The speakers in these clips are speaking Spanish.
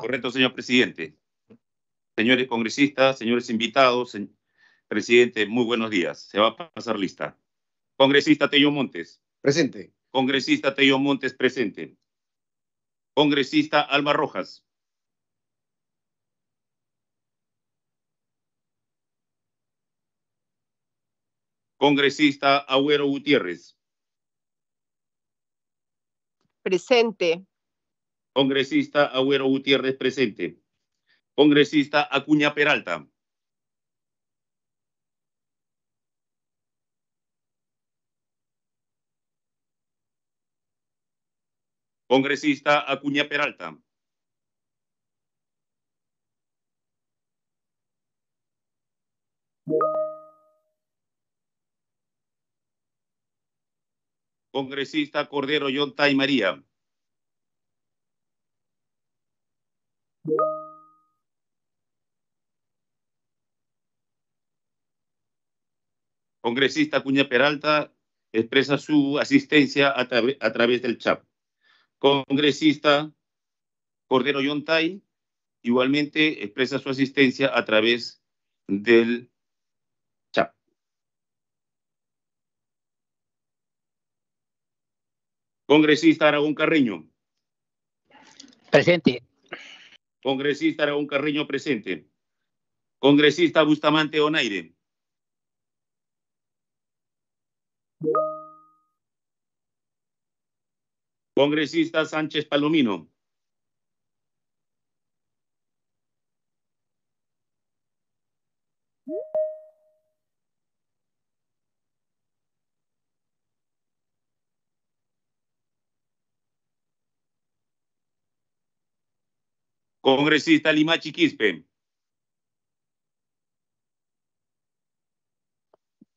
Correcto, señor presidente. Señores congresistas, señores invitados, presidente, muy buenos días. Se va a pasar lista. Congresista Tello Montes. Presente. Congresista Tello Montes, presente. Congresista Alma Rojas. Congresista Agüero Gutiérrez. Presente. Congresista Agüero Gutiérrez presente. Congresista Acuña Peralta. Congresista Acuña Peralta. Congresista Cordero Yonta y María. Congresista Cuña Peralta expresa su asistencia a, través del chat. Congresista Cordero Yontay igualmente expresa su asistencia a través del chat. Congresista Aragón Carriño. Presente. Congresista Aragón Carriño presente. Congresista Bustamante Onaire. Congresista Sánchez Palomino. Congresista Limachi Quispe.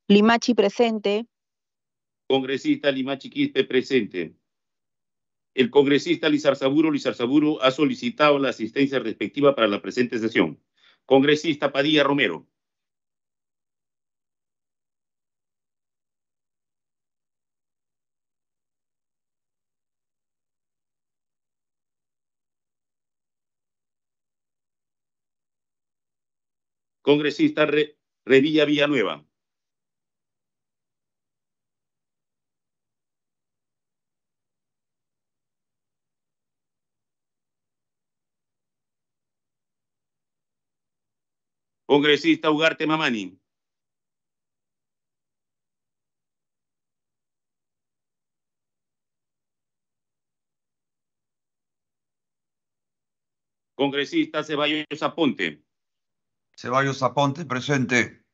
Limachi presente. Congresista Limachi Quispe presente el congresista Lizarzaburo Lizarzaburo ha solicitado la asistencia respectiva para la presente sesión. Congresista Padilla Romero. Congresista Revilla Villanueva. Congresista Ugarte Mamani. Congresista Ceballos Aponte. Ceballos Aponte, presente.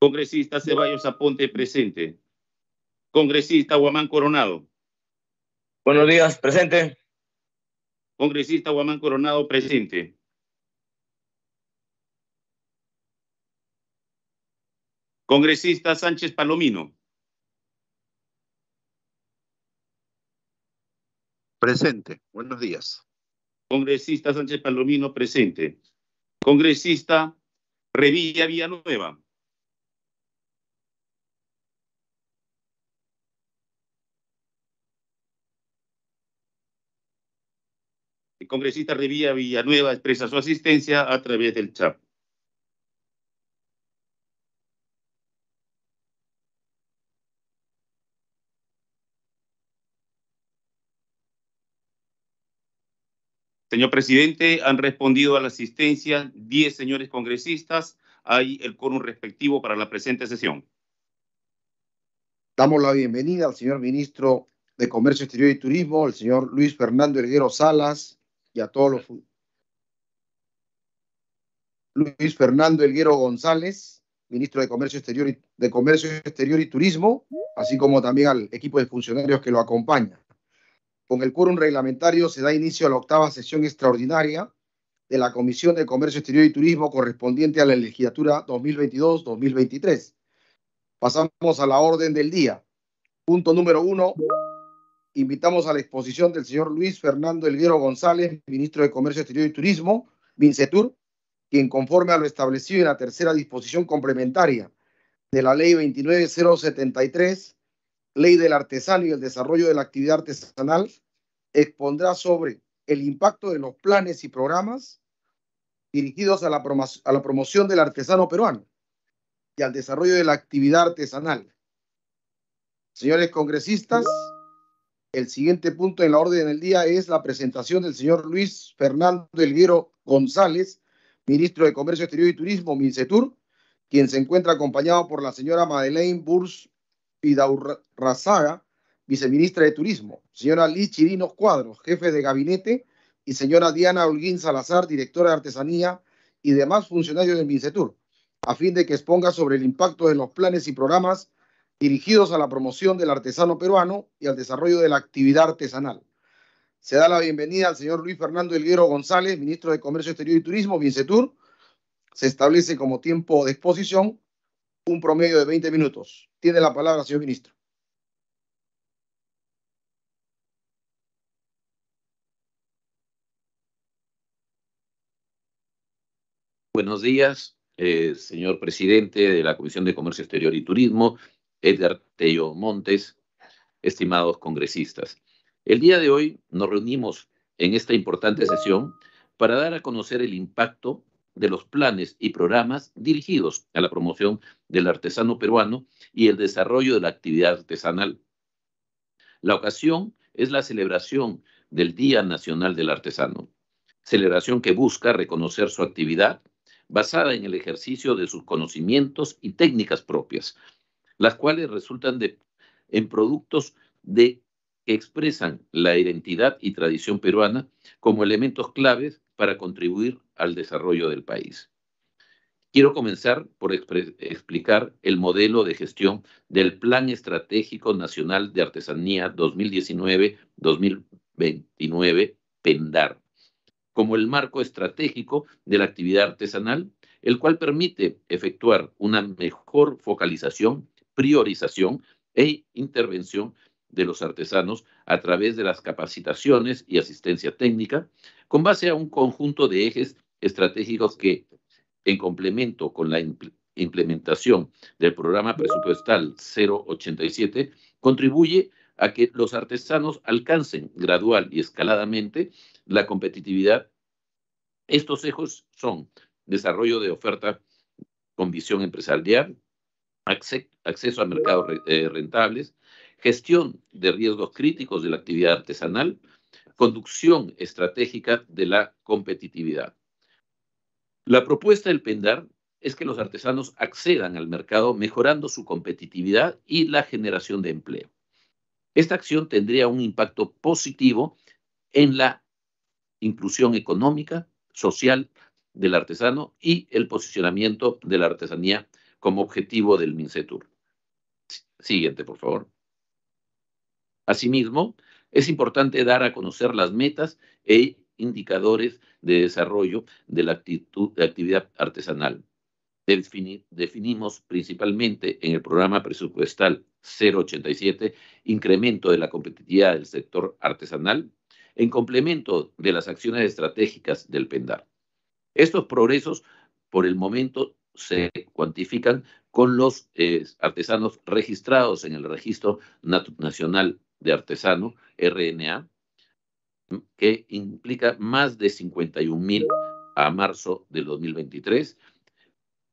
Congresista Ceballos Aponte, presente. Congresista Guamán Coronado. Buenos días, presente. Congresista Guamán Coronado, presente. Congresista Sánchez Palomino. Presente. Buenos días. Congresista Sánchez Palomino, presente. Congresista Revilla Villanueva. El congresista Revilla Villanueva expresa su asistencia a través del chat. Señor presidente, han respondido a la asistencia 10 señores congresistas. Hay el quórum respectivo para la presente sesión. Damos la bienvenida al señor ministro de Comercio Exterior y Turismo, el señor Luis Fernando Elguero Salas, y a todos los... Luis Fernando Elguero González, ministro de Comercio Exterior y, de Comercio Exterior y Turismo, así como también al equipo de funcionarios que lo acompaña. Con el quórum reglamentario se da inicio a la octava sesión extraordinaria de la Comisión de Comercio Exterior y Turismo correspondiente a la legislatura 2022-2023. Pasamos a la orden del día. Punto número uno. Invitamos a la exposición del señor Luis Fernando Elguero González, ministro de Comercio Exterior y Turismo, Vincetur, quien conforme a lo establecido en la tercera disposición complementaria de la ley 29073 ley del artesano y el desarrollo de la actividad artesanal, expondrá sobre el impacto de los planes y programas dirigidos a la, la promoción del artesano peruano y al desarrollo de la actividad artesanal. Señores congresistas, el siguiente punto en la orden del día es la presentación del señor Luis Fernando Elguero González, ministro de Comercio Exterior y Turismo, MINCETUR, quien se encuentra acompañado por la señora Madeleine Burs Razaga, viceministra de Turismo, señora Liz Chirinos Cuadros, jefe de gabinete, y señora Diana Holguín Salazar, directora de Artesanía, y demás funcionarios del Vincetur, a fin de que exponga sobre el impacto de los planes y programas dirigidos a la promoción del artesano peruano y al desarrollo de la actividad artesanal. Se da la bienvenida al señor Luis Fernando Elguero González, ministro de Comercio Exterior y Turismo, Vincetur. Se establece como tiempo de exposición un promedio de 20 minutos. Tiene la palabra, señor ministro. Buenos días, eh, señor presidente de la Comisión de Comercio Exterior y Turismo, Edgar Tello Montes, estimados congresistas. El día de hoy nos reunimos en esta importante sesión para dar a conocer el impacto de los planes y programas dirigidos a la promoción del artesano peruano y el desarrollo de la actividad artesanal. La ocasión es la celebración del Día Nacional del Artesano, celebración que busca reconocer su actividad basada en el ejercicio de sus conocimientos y técnicas propias, las cuales resultan en productos que expresan la identidad y tradición peruana como elementos claves para contribuir al desarrollo del país. Quiero comenzar por explicar el modelo de gestión del Plan Estratégico Nacional de Artesanía 2019-2029, PENDAR, como el marco estratégico de la actividad artesanal, el cual permite efectuar una mejor focalización, priorización e intervención de los artesanos a través de las capacitaciones y asistencia técnica, con base a un conjunto de ejes estratégicos que, en complemento con la implementación del programa presupuestal 087, contribuye a que los artesanos alcancen gradual y escaladamente la competitividad. Estos ejes son desarrollo de oferta con visión empresarial, acceso a mercados eh, rentables, gestión de riesgos críticos de la actividad artesanal, conducción estratégica de la competitividad. La propuesta del PENDAR es que los artesanos accedan al mercado mejorando su competitividad y la generación de empleo. Esta acción tendría un impacto positivo en la inclusión económica, social del artesano y el posicionamiento de la artesanía como objetivo del MINCETUR. Siguiente, por favor. Asimismo, es importante dar a conocer las metas e indicadores de desarrollo de la actitud, de actividad artesanal. definimos principalmente en el programa presupuestal 087 incremento de la competitividad del sector artesanal en complemento de las acciones estratégicas del PENDAR. Estos progresos, por el momento, se cuantifican con los eh, artesanos registrados en el Registro Nacional de Artesano, RNA, que implica más de 51.000 a marzo del 2023.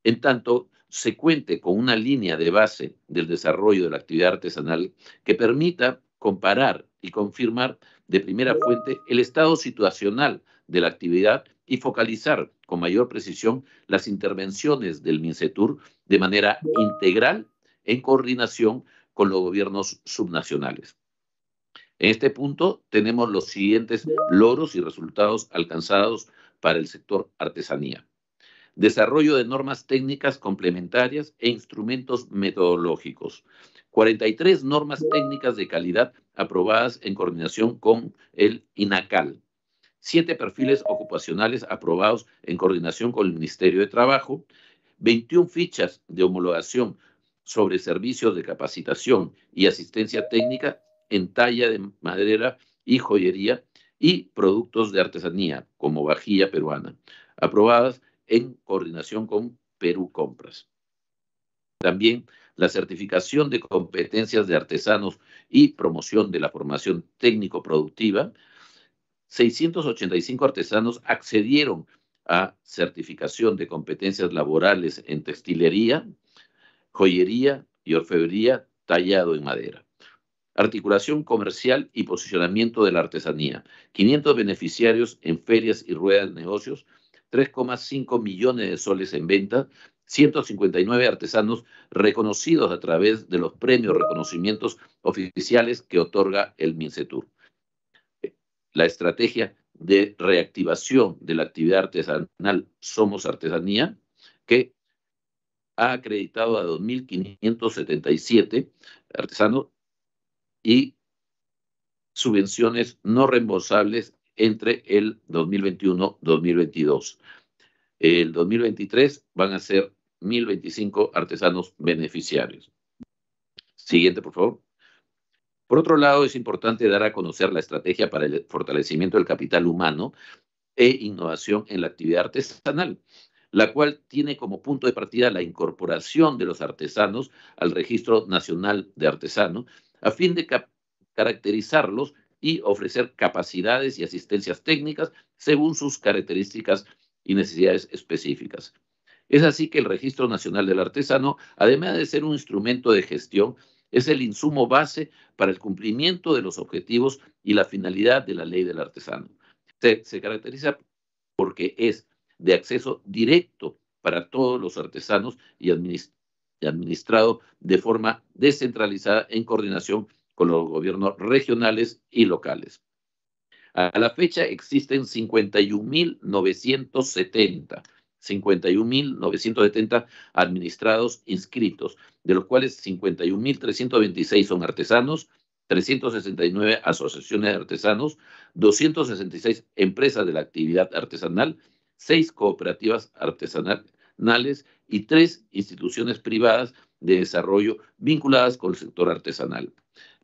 En tanto, se cuente con una línea de base del desarrollo de la actividad artesanal que permita comparar y confirmar de primera fuente el estado situacional de la actividad y focalizar con mayor precisión las intervenciones del MINCETUR de manera integral en coordinación con los gobiernos subnacionales. En este punto tenemos los siguientes logros y resultados alcanzados para el sector artesanía. Desarrollo de normas técnicas complementarias e instrumentos metodológicos. 43 normas técnicas de calidad aprobadas en coordinación con el INACAL. Siete perfiles ocupacionales aprobados en coordinación con el Ministerio de Trabajo. 21 fichas de homologación sobre servicios de capacitación y asistencia técnica en talla de madera y joyería y productos de artesanía, como vajilla peruana, aprobadas en coordinación con Perú Compras. También la certificación de competencias de artesanos y promoción de la formación técnico-productiva, 685 artesanos accedieron a certificación de competencias laborales en textilería, joyería y orfebrería tallado en madera. Articulación comercial y posicionamiento de la artesanía. 500 beneficiarios en ferias y ruedas de negocios. 3,5 millones de soles en venta. 159 artesanos reconocidos a través de los premios reconocimientos oficiales que otorga el Minsetur. La estrategia de reactivación de la actividad artesanal Somos Artesanía, que ha acreditado a 2.577 artesanos y subvenciones no reembolsables entre el 2021-2022. El 2023 van a ser 1.025 artesanos beneficiarios. Siguiente, por favor. Por otro lado, es importante dar a conocer la estrategia para el fortalecimiento del capital humano e innovación en la actividad artesanal, la cual tiene como punto de partida la incorporación de los artesanos al Registro Nacional de Artesanos a fin de caracterizarlos y ofrecer capacidades y asistencias técnicas según sus características y necesidades específicas. Es así que el Registro Nacional del Artesano, además de ser un instrumento de gestión, es el insumo base para el cumplimiento de los objetivos y la finalidad de la ley del artesano. Se, caracteriza porque es de acceso directo para todos los artesanos y administradores administrado de forma descentralizada en coordinación con los gobiernos regionales y locales. A la fecha existen 51.970, 51.970 administrados inscritos, de los cuales 51.326 son artesanos, 369 asociaciones de artesanos, 266 empresas de la actividad artesanal, 6 cooperativas artesanales y tres instituciones privadas de desarrollo vinculadas con el sector artesanal.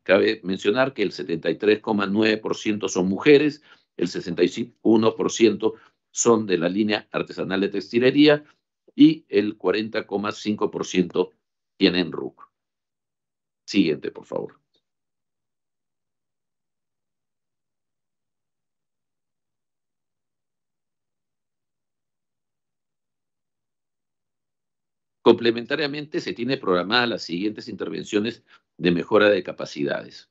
Cabe mencionar que el 73,9% son mujeres, el 61% son de la línea artesanal de textilería y el 40,5% tienen RUC. Siguiente, por favor. Complementariamente, se tiene programadas las siguientes intervenciones de mejora de capacidades.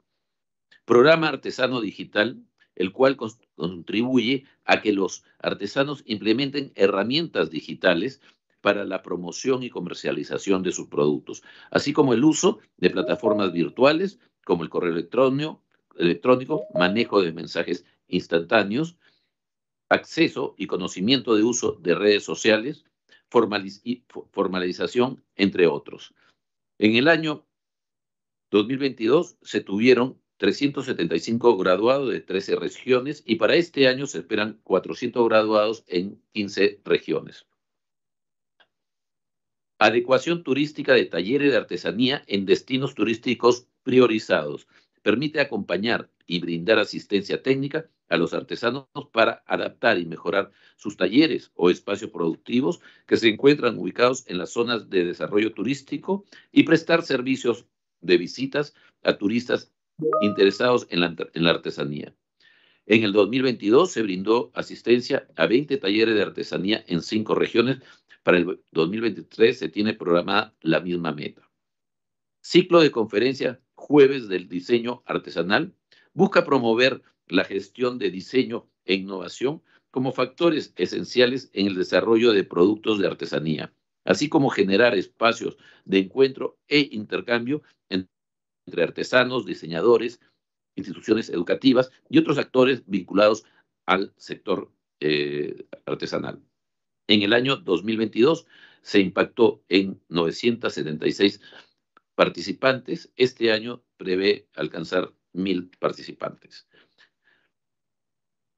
Programa Artesano Digital, el cual contribuye a que los artesanos implementen herramientas digitales para la promoción y comercialización de sus productos, así como el uso de plataformas virtuales como el correo electrónico, electrónico manejo de mensajes instantáneos, acceso y conocimiento de uso de redes sociales, formalización, entre otros. En el año 2022 se tuvieron 375 graduados de 13 regiones y para este año se esperan 400 graduados en 15 regiones. Adecuación turística de talleres de artesanía en destinos turísticos priorizados. Permite acompañar y brindar asistencia técnica a los artesanos para adaptar y mejorar sus talleres o espacios productivos que se encuentran ubicados en las zonas de desarrollo turístico y prestar servicios de visitas a turistas interesados en la, artesanía. En el 2022 se brindó asistencia a 20 talleres de artesanía en cinco regiones. Para el 2023 se tiene programada la misma meta. Ciclo de conferencia Jueves del Diseño Artesanal busca promover la gestión de diseño e innovación como factores esenciales en el desarrollo de productos de artesanía, así como generar espacios de encuentro e intercambio entre artesanos, diseñadores, instituciones educativas y otros actores vinculados al sector eh, artesanal. En el año 2022 se impactó en 976 participantes. Este año prevé alcanzar mil participantes.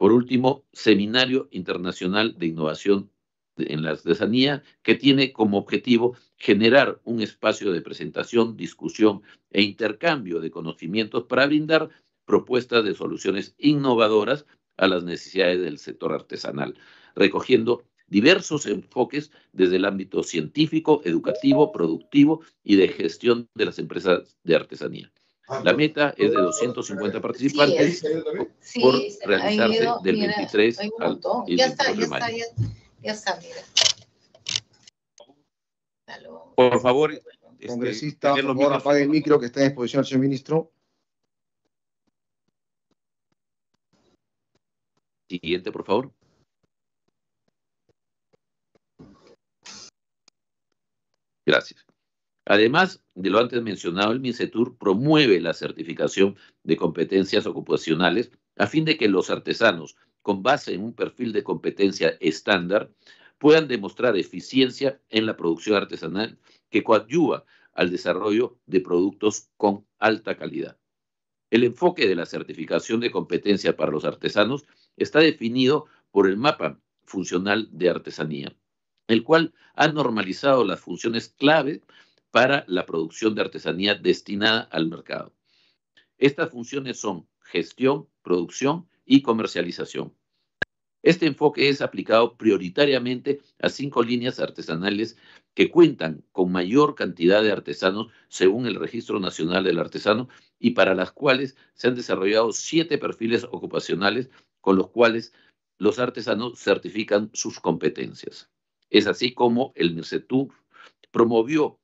Por último, Seminario Internacional de Innovación en la Artesanía, que tiene como objetivo generar un espacio de presentación, discusión e intercambio de conocimientos para brindar propuestas de soluciones innovadoras a las necesidades del sector artesanal, recogiendo diversos enfoques desde el ámbito científico, educativo, productivo y de gestión de las empresas de artesanía. La meta es de 250 participantes sí, por realizarse del 23 al ya está, Ya está, ya está, mira. Por favor, este, congresista, por favor, apague el micro que está en exposición, señor ministro. Siguiente, por favor. Gracias. Además de lo antes mencionado, el MINCETUR promueve la certificación de competencias ocupacionales a fin de que los artesanos, con base en un perfil de competencia estándar, puedan demostrar eficiencia en la producción artesanal que coadyuva al desarrollo de productos con alta calidad. El enfoque de la certificación de competencia para los artesanos está definido por el mapa funcional de artesanía, el cual ha normalizado las funciones clave para la producción de artesanía destinada al mercado. Estas funciones son gestión, producción y comercialización. Este enfoque es aplicado prioritariamente a cinco líneas artesanales que cuentan con mayor cantidad de artesanos según el Registro Nacional del Artesano y para las cuales se han desarrollado siete perfiles ocupacionales con los cuales los artesanos certifican sus competencias. Es así como el MIRCETUR promovió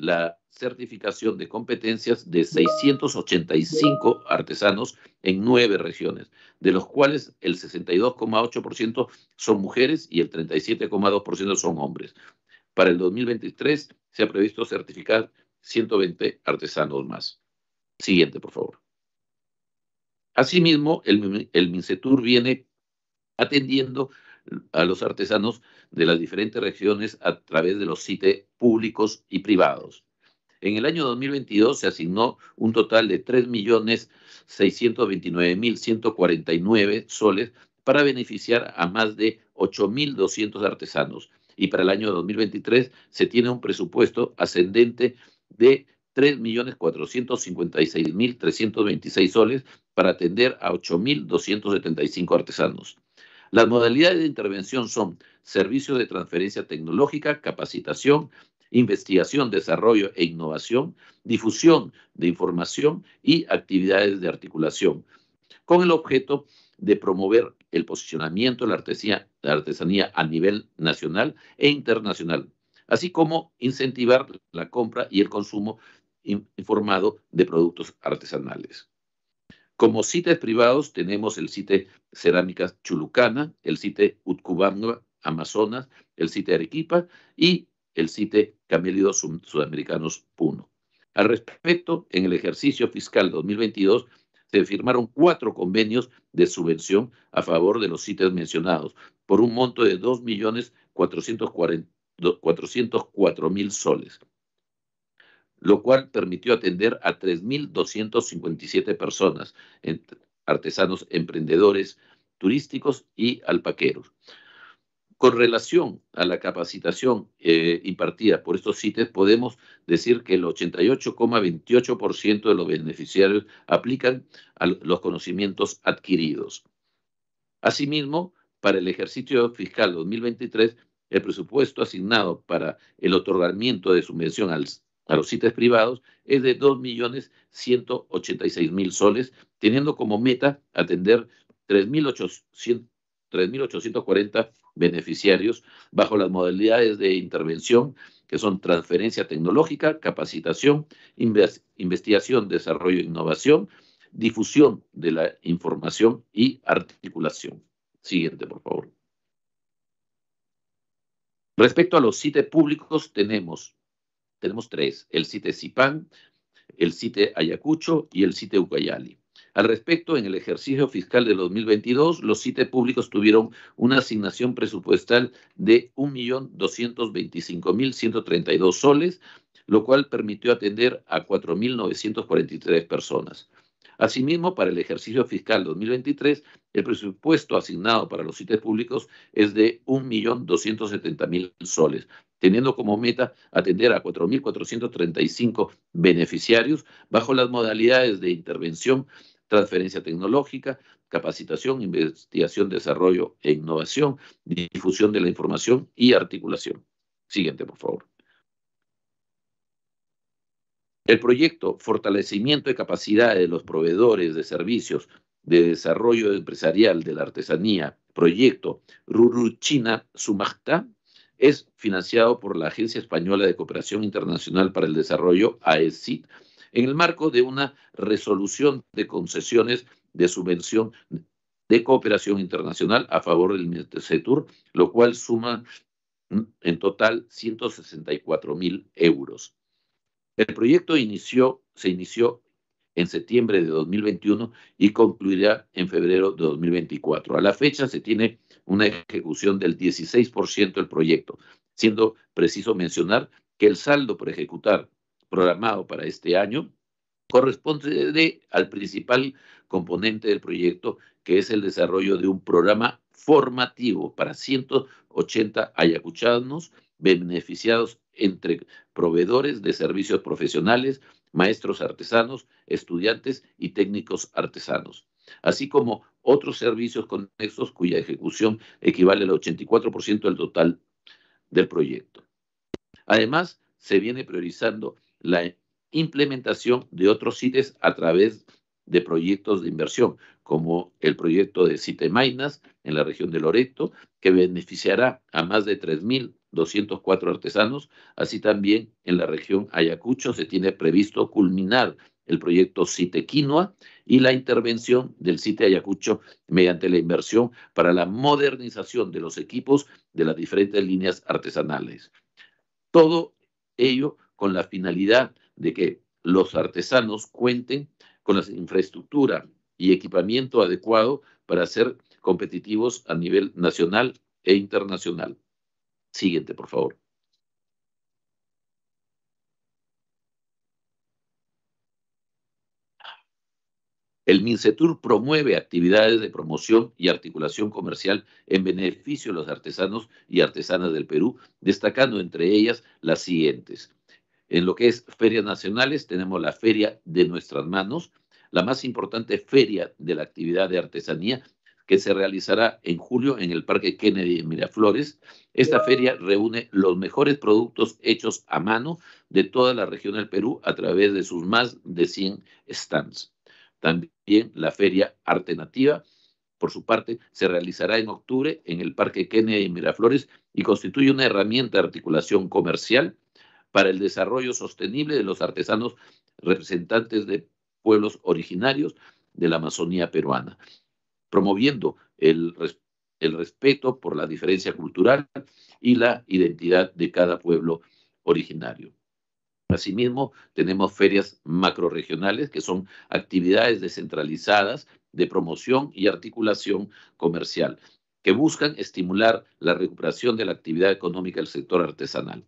la certificación de competencias de 685 artesanos en nueve regiones, de los cuales el 62,8% son mujeres y el 37,2% son hombres. Para el 2023 se ha previsto certificar 120 artesanos más. Siguiente, por favor. Asimismo, el, el MINCETUR viene atendiendo a los artesanos de las diferentes regiones a través de los sitios públicos y privados. En el año 2022 se asignó un total de 3.629.149 soles para beneficiar a más de 8.200 artesanos. Y para el año 2023 se tiene un presupuesto ascendente de 3.456.326 soles para atender a 8.275 artesanos. Las modalidades de intervención son servicios de transferencia tecnológica, capacitación, investigación, desarrollo e innovación, difusión de información y actividades de articulación, con el objeto de promover el posicionamiento de la artesanía, artesanía a nivel nacional e internacional, así como incentivar la compra y el consumo informado de productos artesanales. Como CITES privados tenemos el CITE Cerámicas Chulucana, el CITE Utcubamba Amazonas, el CITE Arequipa y el CITE Camélidos Sudamericanos Puno. Al respecto, en el ejercicio fiscal 2022 se firmaron cuatro convenios de subvención a favor de los CITES mencionados por un monto de 2.404.000 soles lo cual permitió atender a 3.257 personas, artesanos, emprendedores turísticos y alpaqueros. Con relación a la capacitación eh, impartida por estos CITES, podemos decir que el 88,28% de los beneficiarios aplican los conocimientos adquiridos. Asimismo, para el ejercicio fiscal 2023, el presupuesto asignado para el otorgamiento de subvención al a los CITES privados es de 2.186.000 soles, teniendo como meta atender 3.840 beneficiarios bajo las modalidades de intervención que son transferencia tecnológica, capacitación, investigación, desarrollo e innovación, difusión de la información y articulación. Siguiente, por favor. Respecto a los CITES públicos, tenemos tenemos tres, el CITE Zipán, el CITE Ayacucho y el CITE Ucayali. Al respecto, en el ejercicio fiscal de 2022, los CITES públicos tuvieron una asignación presupuestal de 1.225.132 soles, lo cual permitió atender a 4.943 personas. Asimismo, para el ejercicio fiscal 2023, el presupuesto asignado para los CITES públicos es de 1.270.000 soles, teniendo como meta atender a 4.435 beneficiarios bajo las modalidades de intervención, transferencia tecnológica, capacitación, investigación, desarrollo e innovación, difusión de la información y articulación. Siguiente, por favor. El proyecto Fortalecimiento de Capacidades de los Proveedores de Servicios de Desarrollo Empresarial de la Artesanía, proyecto Ruruchina Sumachta, es financiado por la Agencia Española de Cooperación Internacional para el Desarrollo, AECID, en el marco de una resolución de concesiones de subvención de cooperación internacional a favor del CETUR, lo cual suma en total 164 mil euros. El proyecto inició, se inició en septiembre de 2021 y concluirá en febrero de 2024. A la fecha se tiene una ejecución del 16% del proyecto, siendo preciso mencionar que el saldo por ejecutar programado para este año corresponde al principal componente del proyecto, que es el desarrollo de un programa formativo para 180 ayacuchanos beneficiados entre proveedores de servicios profesionales, maestros artesanos, estudiantes y técnicos artesanos, así como otros servicios conexos cuya ejecución equivale al 84% del total del proyecto. Además, se viene priorizando la implementación de otros CITES a través de proyectos de inversión, como el proyecto de CITE Mainas en la región de Loreto, que beneficiará a más de 3.204 artesanos. Así también en la región Ayacucho se tiene previsto culminar el proyecto CITE Quinoa y la intervención del CITE Ayacucho mediante la inversión para la modernización de los equipos de las diferentes líneas artesanales. Todo ello con la finalidad de que los artesanos cuenten con la infraestructura y equipamiento adecuado para ser competitivos a nivel nacional e internacional. Siguiente, por favor. El MINCETUR promueve actividades de promoción y articulación comercial en beneficio de los artesanos y artesanas del Perú, destacando entre ellas las siguientes. En lo que es ferias nacionales tenemos la Feria de Nuestras Manos, la más importante feria de la actividad de artesanía que se realizará en julio en el Parque Kennedy en Miraflores. Esta feria reúne los mejores productos hechos a mano de toda la región del Perú a través de sus más de 100 stands. También la Feria Arte Nativa, por su parte, se realizará en octubre en el Parque Kenia y Miraflores y constituye una herramienta de articulación comercial para el desarrollo sostenible de los artesanos representantes de pueblos originarios de la Amazonía peruana, promoviendo el respeto por la diferencia cultural y la identidad de cada pueblo originario. Asimismo, tenemos ferias macroregionales, que son actividades descentralizadas de promoción y articulación comercial, que buscan estimular la recuperación de la actividad económica del sector artesanal.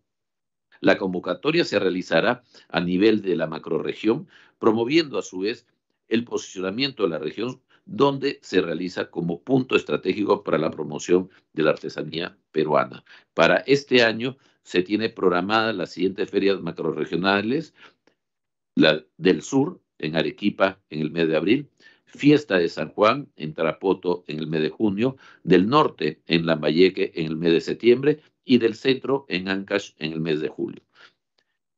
La convocatoria se realizará a nivel de la macroregión, promoviendo a su vez el posicionamiento de la región donde se realiza como punto estratégico para la promoción de la artesanía peruana. Para este año se tiene programadas las siguientes ferias macroregionales, la del sur en Arequipa en el mes de abril, fiesta de San Juan en Tarapoto en el mes de junio, del norte en Lambayeque en el mes de septiembre y del centro en Ancash en el mes de julio.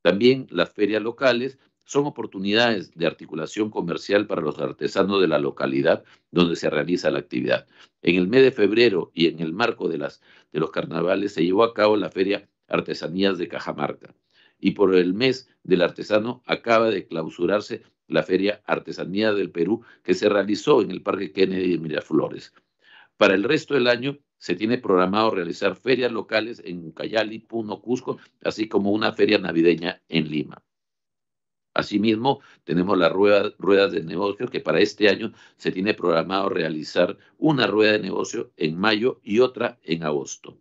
También las ferias locales son oportunidades de articulación comercial para los artesanos de la localidad donde se realiza la actividad. En el mes de febrero y en el marco de, las, de los carnavales se llevó a cabo la feria Artesanías de Cajamarca. Y por el mes del artesano acaba de clausurarse la Feria Artesanía del Perú que se realizó en el Parque Kennedy de Miraflores. Para el resto del año se tiene programado realizar ferias locales en Cayali, Puno, Cusco, así como una feria navideña en Lima. Asimismo, tenemos las ruedas de negocios que para este año se tiene programado realizar una rueda de negocio en mayo y otra en agosto.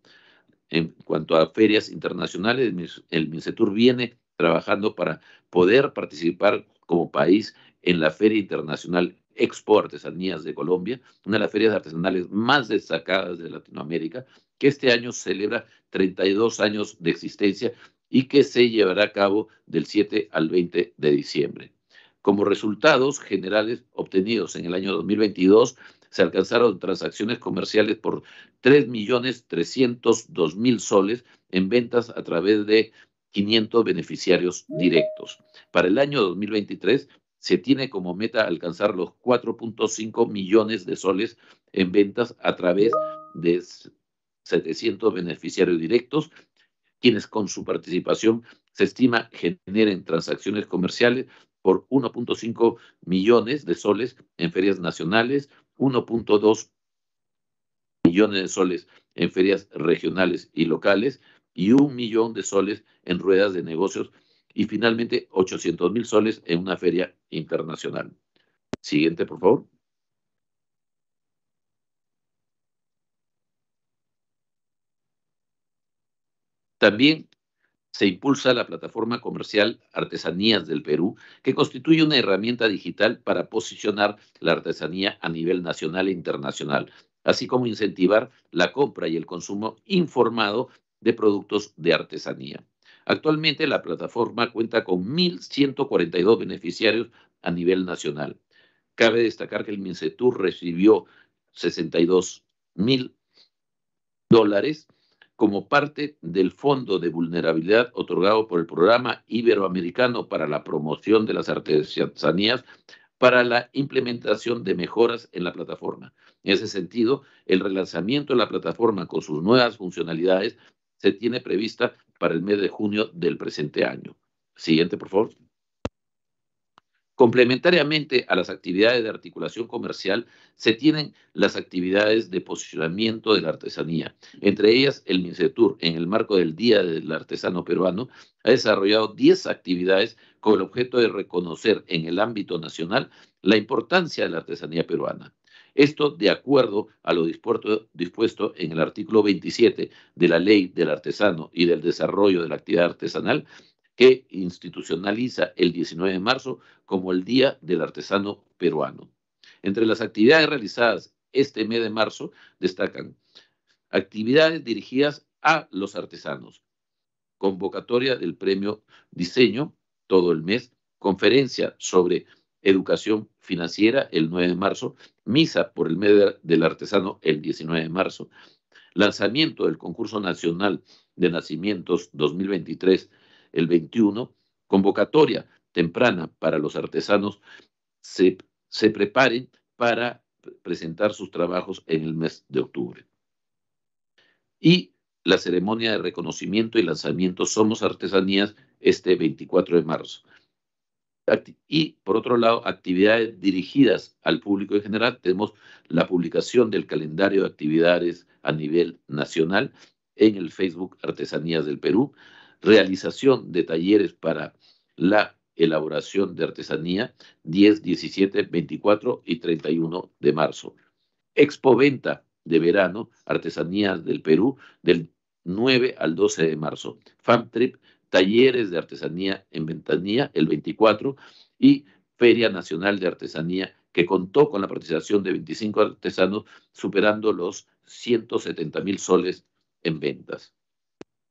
En cuanto a ferias internacionales, el MINCETUR viene trabajando para poder participar como país en la Feria Internacional Expo Artesanías de Colombia, una de las ferias artesanales más destacadas de Latinoamérica, que este año celebra 32 años de existencia y que se llevará a cabo del 7 al 20 de diciembre. Como resultados generales obtenidos en el año 2022, se alcanzaron transacciones comerciales por 3.302.000 soles en ventas a través de 500 beneficiarios directos. Para el año 2023 se tiene como meta alcanzar los 4.5 millones de soles en ventas a través de 700 beneficiarios directos, quienes con su participación se estima generen transacciones comerciales por 1.5 millones de soles en ferias nacionales, 1.2 millones de soles en ferias regionales y locales y un millón de soles en ruedas de negocios y finalmente 800 mil soles en una feria internacional. Siguiente, por favor. También se impulsa la plataforma comercial Artesanías del Perú, que constituye una herramienta digital para posicionar la artesanía a nivel nacional e internacional, así como incentivar la compra y el consumo informado de productos de artesanía. Actualmente la plataforma cuenta con 1.142 beneficiarios a nivel nacional. Cabe destacar que el MINCETUR recibió 62 mil dólares como parte del Fondo de Vulnerabilidad otorgado por el Programa Iberoamericano para la Promoción de las Artesanías para la implementación de mejoras en la plataforma. En ese sentido, el relanzamiento de la plataforma con sus nuevas funcionalidades se tiene prevista para el mes de junio del presente año. Siguiente, por favor. Complementariamente a las actividades de articulación comercial, se tienen las actividades de posicionamiento de la artesanía. Entre ellas, el MINCETUR, en el marco del Día del Artesano Peruano, ha desarrollado 10 actividades con el objeto de reconocer en el ámbito nacional la importancia de la artesanía peruana. Esto de acuerdo a lo dispuesto, dispuesto, en el artículo 27 de la Ley del Artesano y del Desarrollo de la Actividad Artesanal, que institucionaliza el 19 de marzo como el Día del Artesano Peruano. Entre las actividades realizadas este mes de marzo destacan actividades dirigidas a los artesanos, convocatoria del Premio Diseño todo el mes, conferencia sobre educación financiera el 9 de marzo, misa por el mes del artesano el 19 de marzo, lanzamiento del concurso nacional de nacimientos 2023 el 21, convocatoria temprana para los artesanos, se, preparen para presentar sus trabajos en el mes de octubre. Y la ceremonia de reconocimiento y lanzamiento Somos Artesanías este 24 de marzo. Y por otro lado, actividades dirigidas al público en general. Tenemos la publicación del calendario de actividades a nivel nacional en el Facebook Artesanías del Perú realización de talleres para la elaboración de artesanía 10, 17, 24 y 31 de marzo. Expo Venta de verano, artesanías del Perú, del 9 al 12 de marzo. Famtrip talleres de artesanía en Ventanía, el 24, y Feria Nacional de Artesanía, que contó con la participación de 25 artesanos, superando los 170 mil soles en ventas.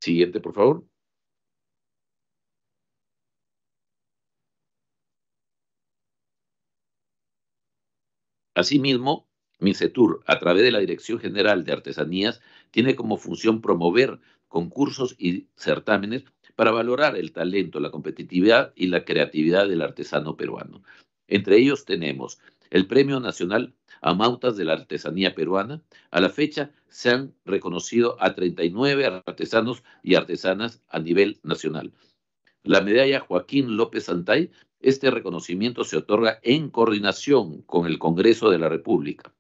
Siguiente, por favor. Asimismo, MINCETUR, a través de la Dirección General de Artesanías, tiene como función promover concursos y certámenes para valorar el talento, la competitividad y la creatividad del artesano peruano. Entre ellos tenemos el Premio Nacional a Mautas de la Artesanía Peruana. A la fecha se han reconocido a 39 artesanos y artesanas a nivel nacional. La medalla Joaquín López Santay este reconocimiento se otorga en coordinación con el Congreso de la República.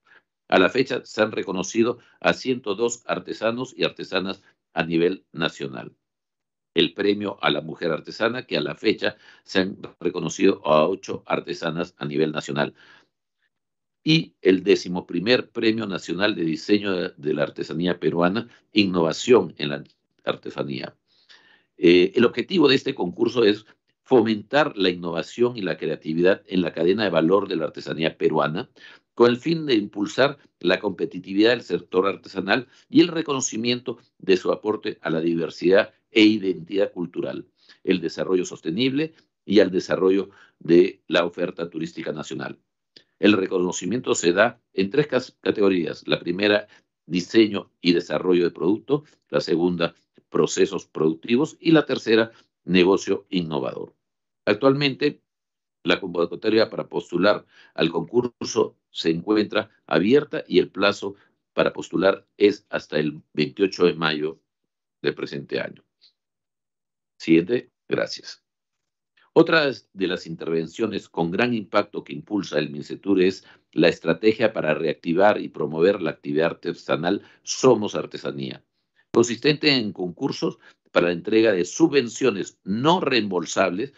A la fecha se han reconocido a 102 artesanos y artesanas a nivel nacional. El premio a la mujer artesana, que a la fecha se han reconocido a ocho artesanas a nivel nacional. Y el decimoprimer Premio Nacional de Diseño de la Artesanía Peruana, Innovación en la Artesanía. Eh, el objetivo de este concurso es fomentar la innovación y la creatividad en la cadena de valor de la artesanía peruana, con el fin de impulsar la competitividad del sector artesanal y el reconocimiento de su aporte a la diversidad e identidad cultural, el desarrollo sostenible y al desarrollo de la oferta turística nacional. El reconocimiento se da en tres categorías. La primera, diseño y desarrollo de producto. La segunda, procesos productivos. Y la tercera, negocio innovador. Actualmente, la convocatoria para postular al concurso se encuentra abierta y el plazo para postular es hasta el 28 de mayo del presente año. Siguiente, gracias. Otra de las intervenciones con gran impacto que impulsa el MINCETUR es la estrategia para reactivar y promover la actividad artesanal Somos Artesanía, consistente en concursos para la entrega de subvenciones no reembolsables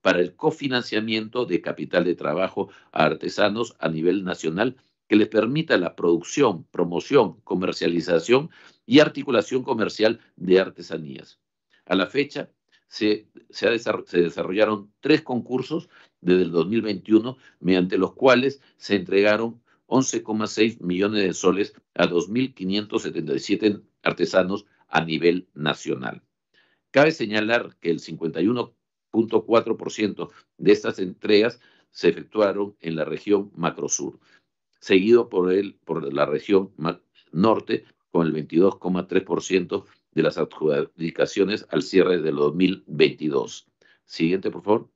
para el cofinanciamiento de capital de trabajo a artesanos a nivel nacional que les permita la producción, promoción, comercialización y articulación comercial de artesanías. A la fecha, se, desarrollaron tres concursos desde el 2021, mediante los cuales se entregaron 11,6 millones de soles a 2.577 artesanos a nivel nacional. Cabe señalar que el 51.4% de estas entregas se efectuaron en la región macrosur, seguido por, el, por la región norte con el 22,3% de las adjudicaciones al cierre del 2022. Siguiente, por favor.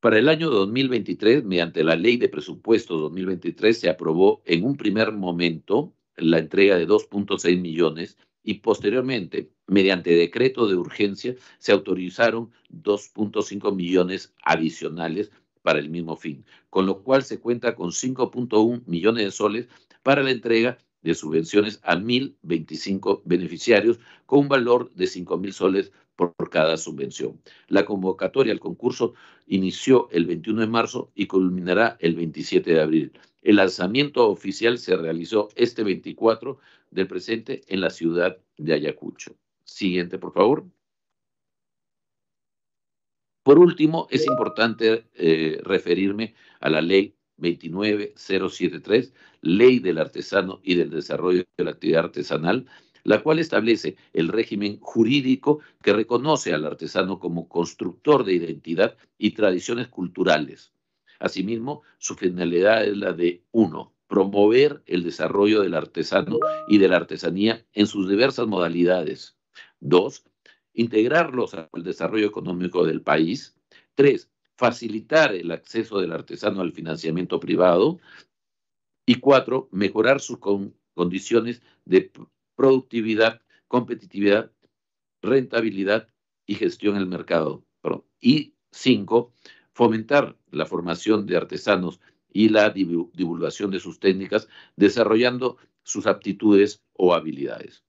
Para el año 2023, mediante la Ley de Presupuesto 2023, se aprobó en un primer momento la entrega de 2.6 millones y posteriormente, mediante decreto de urgencia, se autorizaron 2.5 millones adicionales para el mismo fin, con lo cual se cuenta con 5.1 millones de soles para la entrega de subvenciones a 1.025 beneficiarios con un valor de 5.000 soles por cada subvención. La convocatoria al concurso inició el 21 de marzo y culminará el 27 de abril. El lanzamiento oficial se realizó este 24 del presente en la ciudad de Ayacucho. Siguiente, por favor. Por último, es importante eh, referirme a la ley 29073, ley del artesano y del desarrollo de la actividad artesanal, la cual establece el régimen jurídico que reconoce al artesano como constructor de identidad y tradiciones culturales Asimismo, su finalidad es la de, uno, promover el desarrollo del artesano y de la artesanía en sus diversas modalidades. Dos, integrarlos al desarrollo económico del país. Tres, facilitar el acceso del artesano al financiamiento privado. Y cuatro, mejorar sus condiciones de productividad, competitividad, rentabilidad y gestión el mercado. Y cinco, fomentar la formación de artesanos y la divulgación de sus técnicas, desarrollando sus aptitudes o habilidades.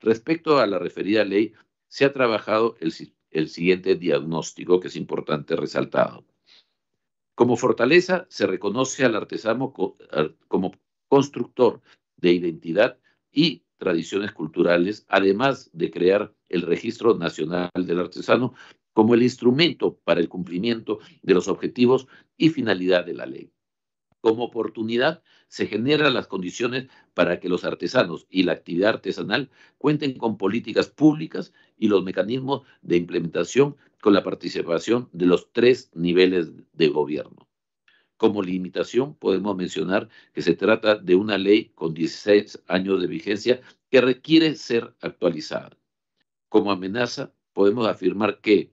Respecto a la referida ley, se ha trabajado el, siguiente diagnóstico que es importante resaltado. Como fortaleza se reconoce al artesano como constructor de identidad y tradiciones culturales, además de crear el Registro Nacional del Artesano como el instrumento para el cumplimiento de los objetivos y finalidad de la ley. Como oportunidad, se generan las condiciones para que los artesanos y la actividad artesanal cuenten con políticas públicas y los mecanismos de implementación con la participación de los tres niveles de gobierno. Como limitación podemos mencionar que se trata de una ley con 16 años de vigencia que requiere ser actualizada. Como amenaza podemos afirmar que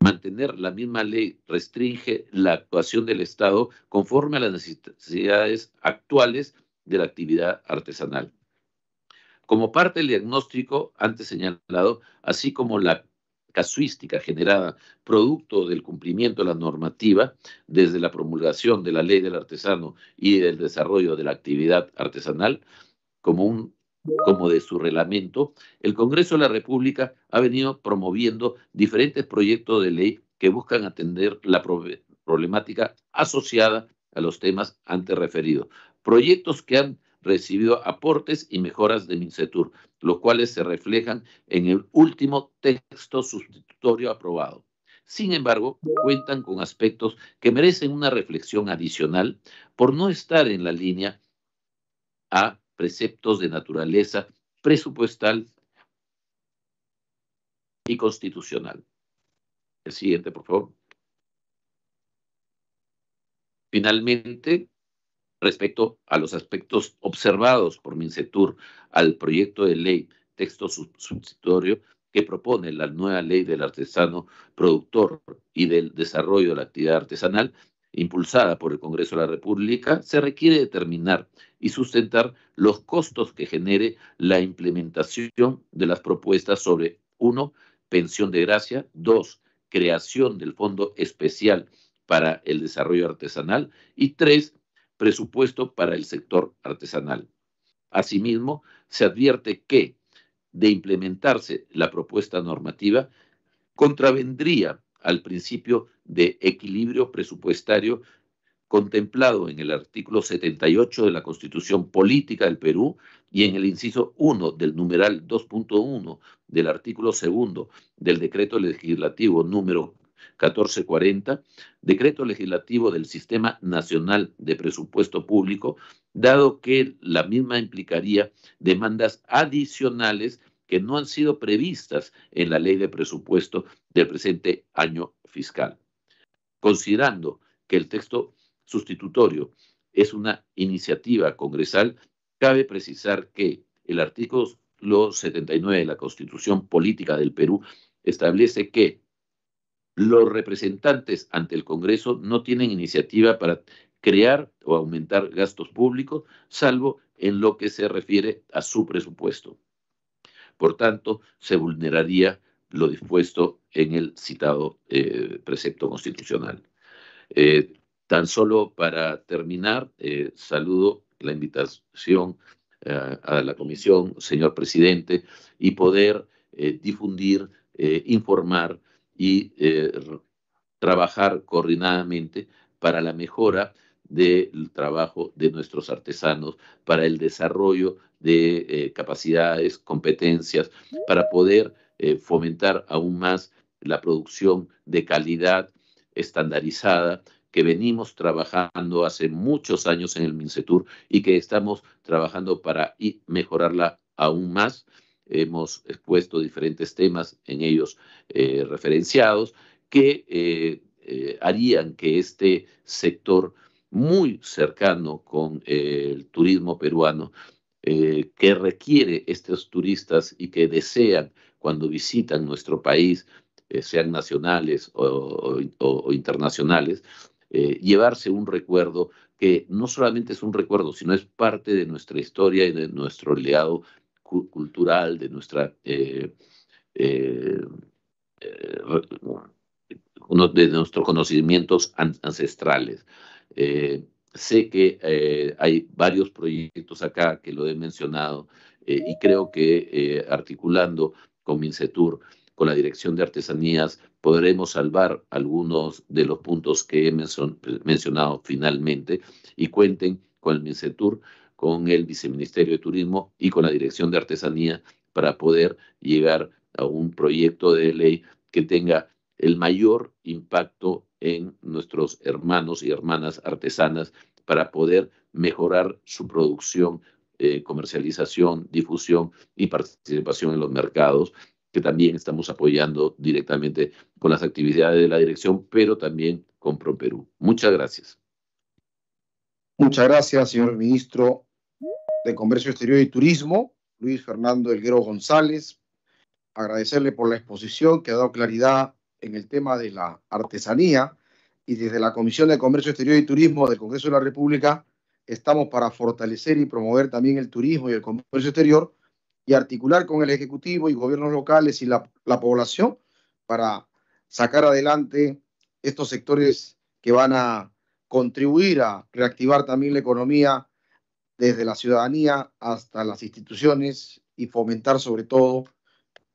mantener la misma ley restringe la actuación del Estado conforme a las necesidades actuales de la actividad artesanal. Como parte del diagnóstico antes señalado, así como la casuística generada producto del cumplimiento de la normativa desde la promulgación de la ley del artesano y del desarrollo de la actividad artesanal, como un como de su reglamento, el Congreso de la República ha venido promoviendo diferentes proyectos de ley que buscan atender la problemática asociada a los temas antes referidos. Proyectos que han recibido aportes y mejoras de MINCETUR, los cuales se reflejan en el último texto sustitutorio aprobado. Sin embargo, cuentan con aspectos que merecen una reflexión adicional por no estar en la línea A preceptos de naturaleza presupuestal y constitucional. El siguiente, por favor. Finalmente, respecto a los aspectos observados por MINCETUR al proyecto de ley texto sustitutorio que propone la nueva ley del artesano productor y del desarrollo de la actividad artesanal, impulsada por el Congreso de la República, se requiere determinar y sustentar los costos que genere la implementación de las propuestas sobre uno, Pensión de gracia, dos, Creación del Fondo Especial para el Desarrollo Artesanal y tres, Presupuesto para el sector artesanal. Asimismo, se advierte que, de implementarse la propuesta normativa, contravendría al principio de equilibrio presupuestario contemplado en el artículo 78 de la Constitución Política del Perú y en el inciso 1 del numeral 2.1 del artículo 2 del decreto legislativo número 1440, decreto legislativo del Sistema Nacional de Presupuesto Público, dado que la misma implicaría demandas adicionales que no han sido previstas en la ley de presupuesto del presente año fiscal. Considerando que el texto sustitutorio es una iniciativa congresal, cabe precisar que el artículo 79 de la Constitución Política del Perú establece que los representantes ante el Congreso no tienen iniciativa para crear o aumentar gastos públicos, salvo en lo que se refiere a su presupuesto. Por tanto, se vulneraría lo dispuesto en el citado eh, precepto constitucional. Eh, tan solo para terminar, eh, saludo la invitación a la comisión, señor presidente, y poder difundir, informar y trabajar coordinadamente para la mejora del trabajo de nuestros artesanos, para el desarrollo de capacidades, competencias, para poder eh, fomentar aún más la producción de calidad estandarizada que venimos trabajando hace muchos años en el minsetur y que estamos trabajando para mejorarla aún más. Hemos expuesto diferentes temas en ellos eh, referenciados que eh, harían que este sector muy cercano con el turismo peruano, que requiere estos turistas y que desean cuando visitan nuestro país, eh, sean nacionales o, internacionales, eh, llevarse un recuerdo que no solamente es un recuerdo, sino es parte de nuestra historia y de nuestro legado cultural, de nuestra... uno eh, de nuestros conocimientos ancestrales. sé que hay varios proyectos acá que lo he mencionado y creo que articulando con Mincetur, con la Dirección de Artesanías, podremos salvar algunos de los puntos que he mencionado finalmente y cuenten con el Mincetur, con el Viceministerio de Turismo y con la Dirección de Artesanía para poder llegar a un proyecto de ley que tenga el mayor impacto en nuestros hermanos y hermanas artesanas para poder mejorar su producción, eh, comercialización, difusión y participación en los mercados, que también estamos apoyando directamente con las actividades de la dirección, pero también con ProPerú. Muchas gracias. Muchas gracias, señor ministro de Comercio Exterior y Turismo, Luis Fernando Elguero González. Agradecerle por la exposición que ha dado claridad en el tema de la artesanía y desde la Comisión de Comercio Exterior y Turismo del Congreso de la República estamos para fortalecer y promover también el turismo y el comercio exterior y articular con el Ejecutivo y gobiernos locales y la, población para sacar adelante estos sectores que van a contribuir a reactivar también la economía desde la ciudadanía hasta las instituciones y fomentar sobre todo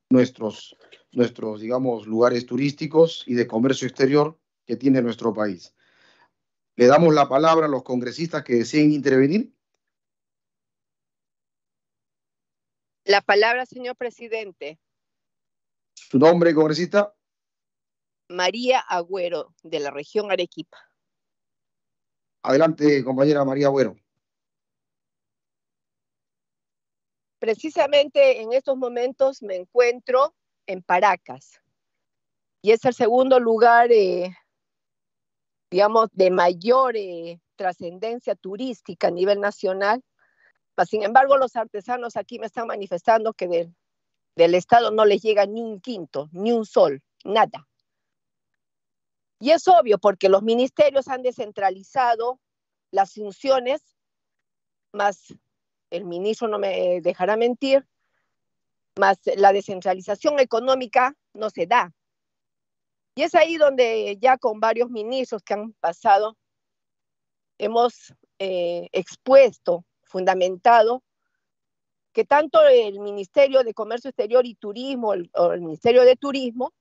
nuestros, nuestros digamos, lugares turísticos y de comercio exterior que tiene nuestro país. Le damos la palabra a los congresistas que deseen intervenir. La palabra, señor presidente. ¿Su nombre, congresista? María Agüero, de la región Arequipa. Adelante, compañera María Agüero. Precisamente en estos momentos me encuentro en Paracas y es el segundo lugar eh, digamos, de mayor eh, trascendencia turística a nivel nacional. sin embargo, los artesanos aquí me están manifestando que del Estado no les llega ni un quinto, ni un sol, nada. Y es obvio porque los ministerios han descentralizado las funciones, más el ministro no me dejará mentir, más la descentralización económica no se da. Y es ahí donde ya con varios ministros que han pasado, hemos eh, expuesto, fundamentado, que tanto el Ministerio de Comercio Exterior y Turismo o el Ministerio de Turismo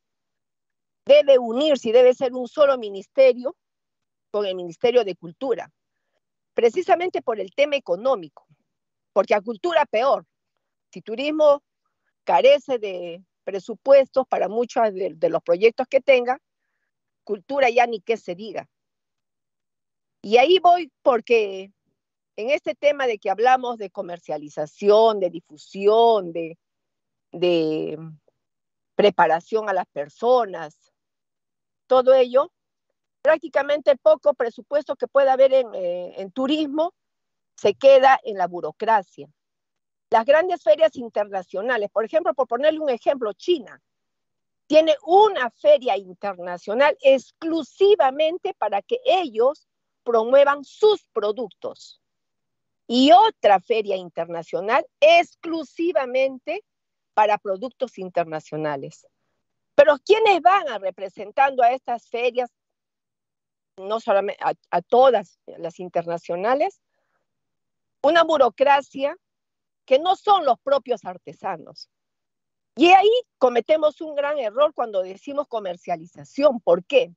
debe unirse y debe ser un solo ministerio con el Ministerio de Cultura, precisamente por el tema económico, porque a cultura peor, si turismo carece de, presupuestos para muchos de, los proyectos que tenga, cultura ya ni qué se diga. Y ahí voy porque en este tema de que hablamos de comercialización, de difusión, de, de preparación a las personas, todo ello, prácticamente el poco presupuesto que pueda haber en, eh, en, turismo se queda en la burocracia. Las grandes ferias internacionales, por ejemplo, por ponerle un ejemplo, China tiene una feria internacional exclusivamente para que ellos promuevan sus productos y otra feria internacional exclusivamente para productos internacionales. Pero ¿quiénes van a representando a estas ferias, no solamente a todas las internacionales? Una burocracia que no son los propios artesanos. Y ahí cometemos un gran error cuando decimos comercialización. ¿Por qué?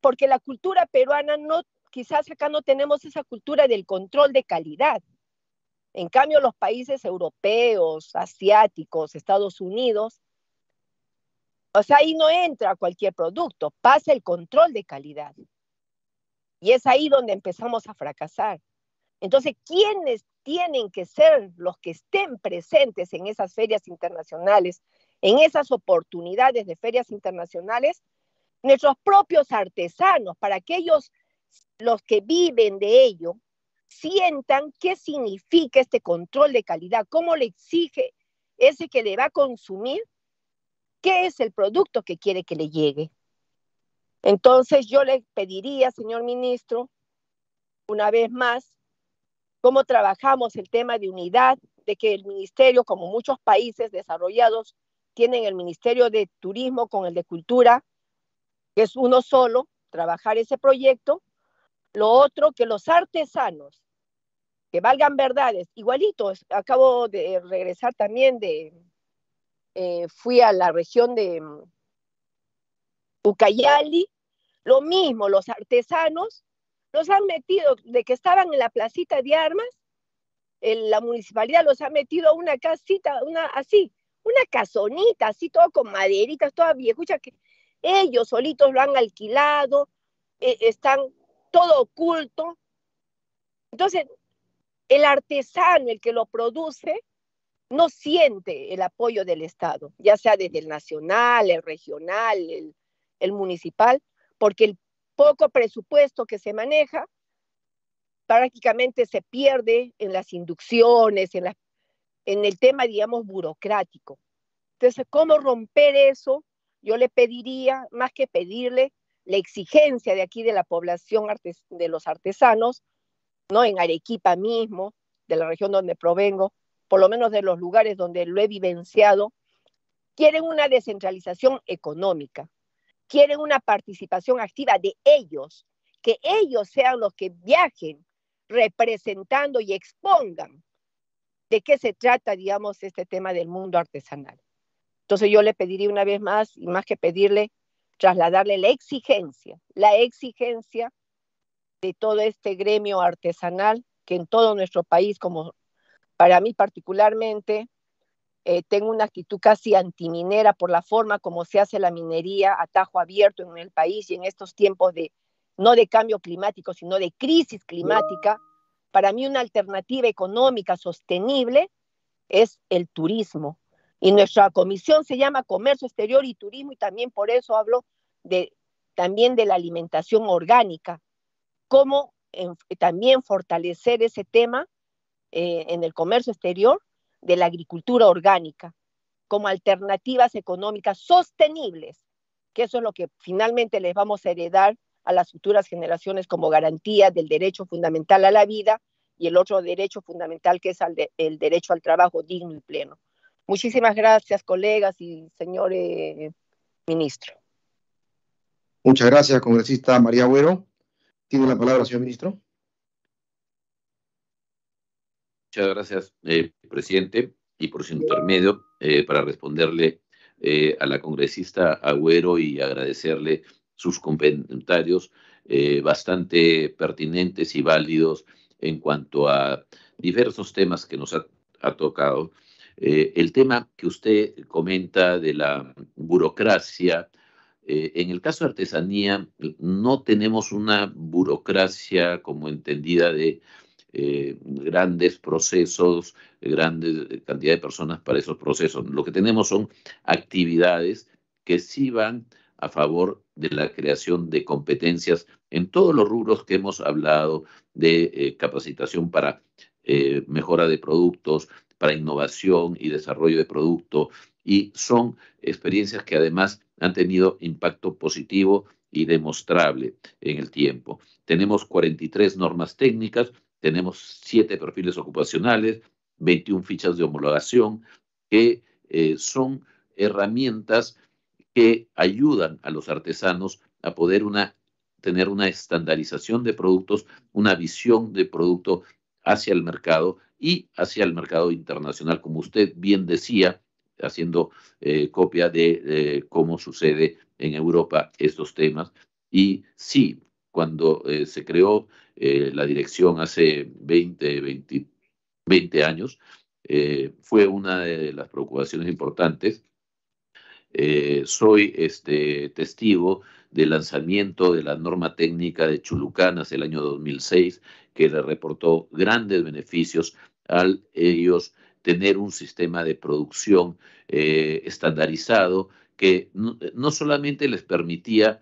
Porque la cultura peruana no, quizás acá no tenemos esa cultura del control de calidad. En cambio, los países europeos, asiáticos, Estados Unidos, o sea, ahí no entra cualquier producto, pasa el control de calidad. Y es ahí donde empezamos a fracasar. Entonces, ¿quiénes tienen que ser los que estén presentes en esas ferias internacionales, en esas oportunidades de ferias internacionales, nuestros propios artesanos, para que ellos, los que viven de ello, sientan qué significa este control de calidad, cómo le exige ese que le va a consumir, qué es el producto que quiere que le llegue. Entonces yo le pediría, señor ministro, una vez más, cómo trabajamos el tema de unidad, de que el ministerio, como muchos países desarrollados, tienen el ministerio de turismo con el de cultura, que es uno solo, trabajar ese proyecto. Lo otro, que los artesanos, que valgan verdades, igualitos, acabo de regresar también de, eh, fui a la región de mm, Ucayali, lo mismo, los artesanos los han metido, de que estaban en la placita de armas, la municipalidad los ha metido a una casita, una así, una casonita, así todo con maderitas, toda viejucha, que ellos solitos lo han alquilado, eh, están todo oculto. Entonces, el artesano, el que lo produce, no siente el apoyo del Estado, ya sea desde el nacional, el regional, el, el municipal, porque el poco presupuesto que se maneja, prácticamente se pierde en las inducciones, en, en el tema, digamos, burocrático. Entonces, ¿cómo romper eso? Yo le pediría, más que pedirle, la exigencia de aquí de la población de los artesanos, ¿no? En Arequipa mismo, de la región donde provengo, por lo menos de los lugares donde lo he vivenciado, quieren una descentralización económica quieren una participación activa de ellos, que ellos sean los que viajen representando y expongan de qué se trata, digamos, este tema del mundo artesanal. Entonces yo le pediría una vez más, y más que pedirle, trasladarle la exigencia, la exigencia de todo este gremio artesanal que en todo nuestro país, como para mí particularmente, eh, tengo una actitud casi antiminera por la forma como se hace la minería a tajo abierto en el país y en estos tiempos de, no de cambio climático, sino de crisis climática, para mí una alternativa económica sostenible es el turismo. Y nuestra comisión se llama Comercio Exterior y Turismo y también por eso hablo de, también de la alimentación orgánica, cómo también fortalecer ese tema eh, en el comercio exterior de la agricultura orgánica como alternativas económicas sostenibles, que eso es lo que finalmente les vamos a heredar a las futuras generaciones como garantía del derecho fundamental a la vida y el otro derecho fundamental que es el, derecho al trabajo digno y pleno. Muchísimas gracias, colegas y señores eh, ministro. Muchas gracias, congresista María Agüero. Tiene la palabra, señor ministro. Muchas gracias, eh, presidente, y por su intermedio, eh, para responderle eh, a la congresista Agüero y agradecerle sus comentarios bastante pertinentes y válidos en cuanto a diversos temas que nos ha, tocado. el tema que usted comenta de la burocracia, en el caso de artesanía, no tenemos una burocracia como entendida de eh, grandes procesos, grandes eh, cantidad de personas para esos procesos. Lo que tenemos son actividades que sí van a favor de la creación de competencias en todos los rubros que hemos hablado de eh, capacitación para mejora de productos, para innovación y desarrollo de producto. Y son experiencias que además han tenido impacto positivo y demostrable en el tiempo. Tenemos 43 normas técnicas, tenemos siete perfiles ocupacionales, 21 fichas de homologación, que eh, son herramientas que ayudan a los artesanos a poder una, tener una estandarización de productos, una visión de producto hacia el mercado y hacia el mercado internacional, como usted bien decía, haciendo eh, copia de eh, cómo sucede en Europa estos temas. Y sí, cuando se creó eh, la dirección hace 20, 20, años, eh, fue una de las preocupaciones importantes. Eh, soy este, testigo del lanzamiento de la norma técnica de Chulucanas el año 2006, que le reportó grandes beneficios al ellos tener un sistema de producción estandarizado que no solamente les permitía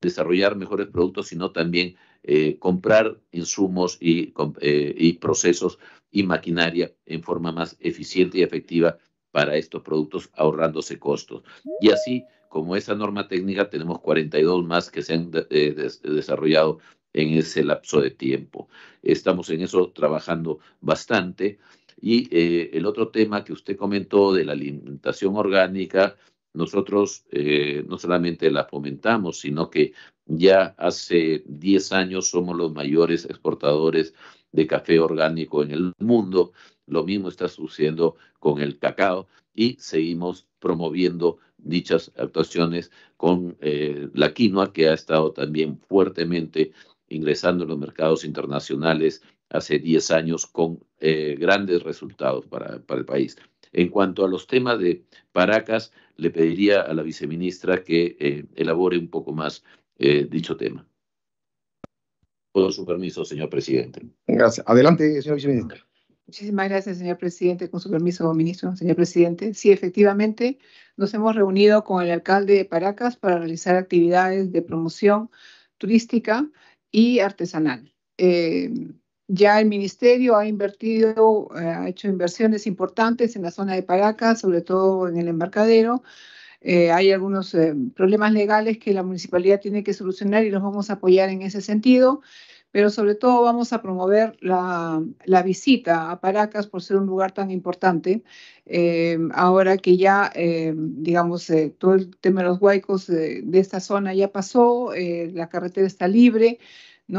desarrollar mejores productos, sino también eh, comprar insumos eh, y, procesos y maquinaria en forma más eficiente y efectiva para estos productos, ahorrándose costos. Y así, como esa norma técnica, tenemos 42 más que se han eh, desarrollado en ese lapso de tiempo. Estamos en eso trabajando bastante. Y el otro tema que usted comentó de la alimentación orgánica, nosotros eh, no solamente la fomentamos, sino que ya hace 10 años somos los mayores exportadores de café orgánico en el mundo. Lo mismo está sucediendo con el cacao y seguimos promoviendo dichas actuaciones con eh, la quinoa, que ha estado también fuertemente ingresando en los mercados internacionales hace 10 años con eh, grandes resultados para el país. En cuanto a los temas de Paracas, le pediría a la viceministra que eh, elabore un poco más eh, dicho tema. Con su permiso, señor presidente. Gracias. Adelante, señor viceministra. Muchísimas gracias, señor presidente. Con su permiso, ministro, señor presidente. Sí, efectivamente, nos hemos reunido con el alcalde de Paracas para realizar actividades de promoción turística y artesanal. Eh, ya el ministerio ha invertido, eh, ha hecho inversiones importantes en la zona de Paracas, sobre todo en el embarcadero. Eh, hay algunos eh, problemas legales que la municipalidad tiene que solucionar y los vamos a apoyar en ese sentido, pero sobre todo vamos a promover la, visita a Paracas por ser un lugar tan importante. ahora que ya, digamos, todo el tema de los huaicos de esta zona ya pasó, la carretera está libre.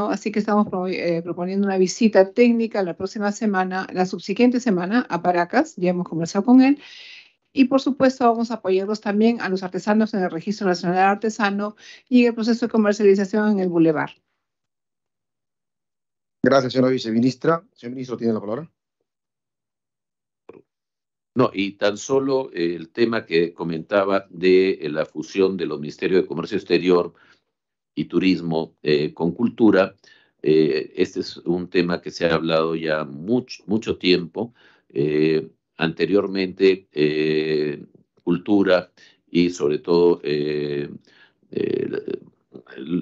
Así que estamos eh, proponiendo una visita técnica la próxima semana, la subsiguiente semana a Paracas, ya hemos conversado con él. Y por supuesto vamos a apoyarlos también a los artesanos en el Registro Nacional de Artesano y en el proceso de comercialización en el bulevar. Gracias, señora viceministra. Señor ministro, tiene la palabra. No, y tan solo eh, el tema que comentaba de eh, la fusión de los Ministerios de Comercio Exterior y turismo eh, con cultura. Eh, este es un tema que se ha hablado ya mucho, mucho tiempo. Eh, anteriormente, cultura y sobre todo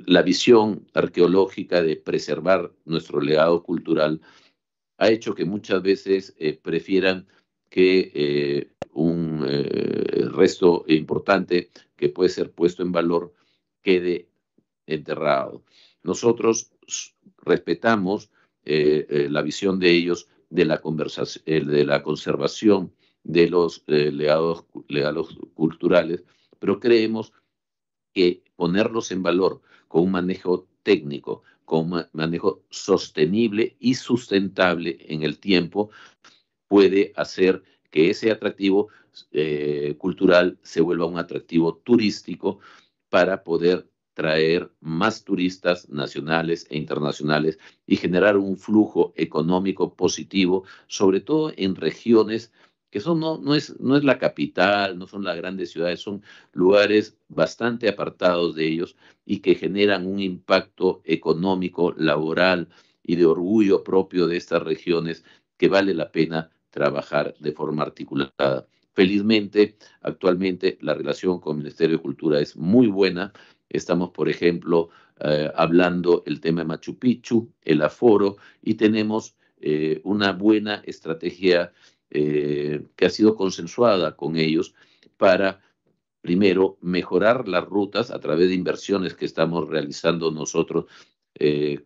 la visión arqueológica de preservar nuestro legado cultural ha hecho que muchas veces prefieran que un resto importante que puede ser puesto en valor quede enterrado. Nosotros respetamos eh, eh, la visión de ellos de la, conversación, eh, de la conservación de los legados, culturales, pero creemos que ponerlos en valor con un manejo técnico, con un manejo sostenible y sustentable en el tiempo, puede hacer que ese atractivo cultural se vuelva un atractivo turístico para poder traer más turistas nacionales e internacionales y generar un flujo económico positivo, sobre todo en regiones que son, no, no, es, no es la capital, no son las grandes ciudades, son lugares bastante apartados de ellos y que generan un impacto económico, laboral y de orgullo propio de estas regiones que vale la pena trabajar de forma articulada. Felizmente, actualmente la relación con el Ministerio de Cultura es muy buena Estamos, por ejemplo, eh, hablando el tema de Machu Picchu, el aforo, y tenemos eh, una buena estrategia eh, que ha sido consensuada con ellos para, primero, mejorar las rutas a través de inversiones que estamos realizando nosotros en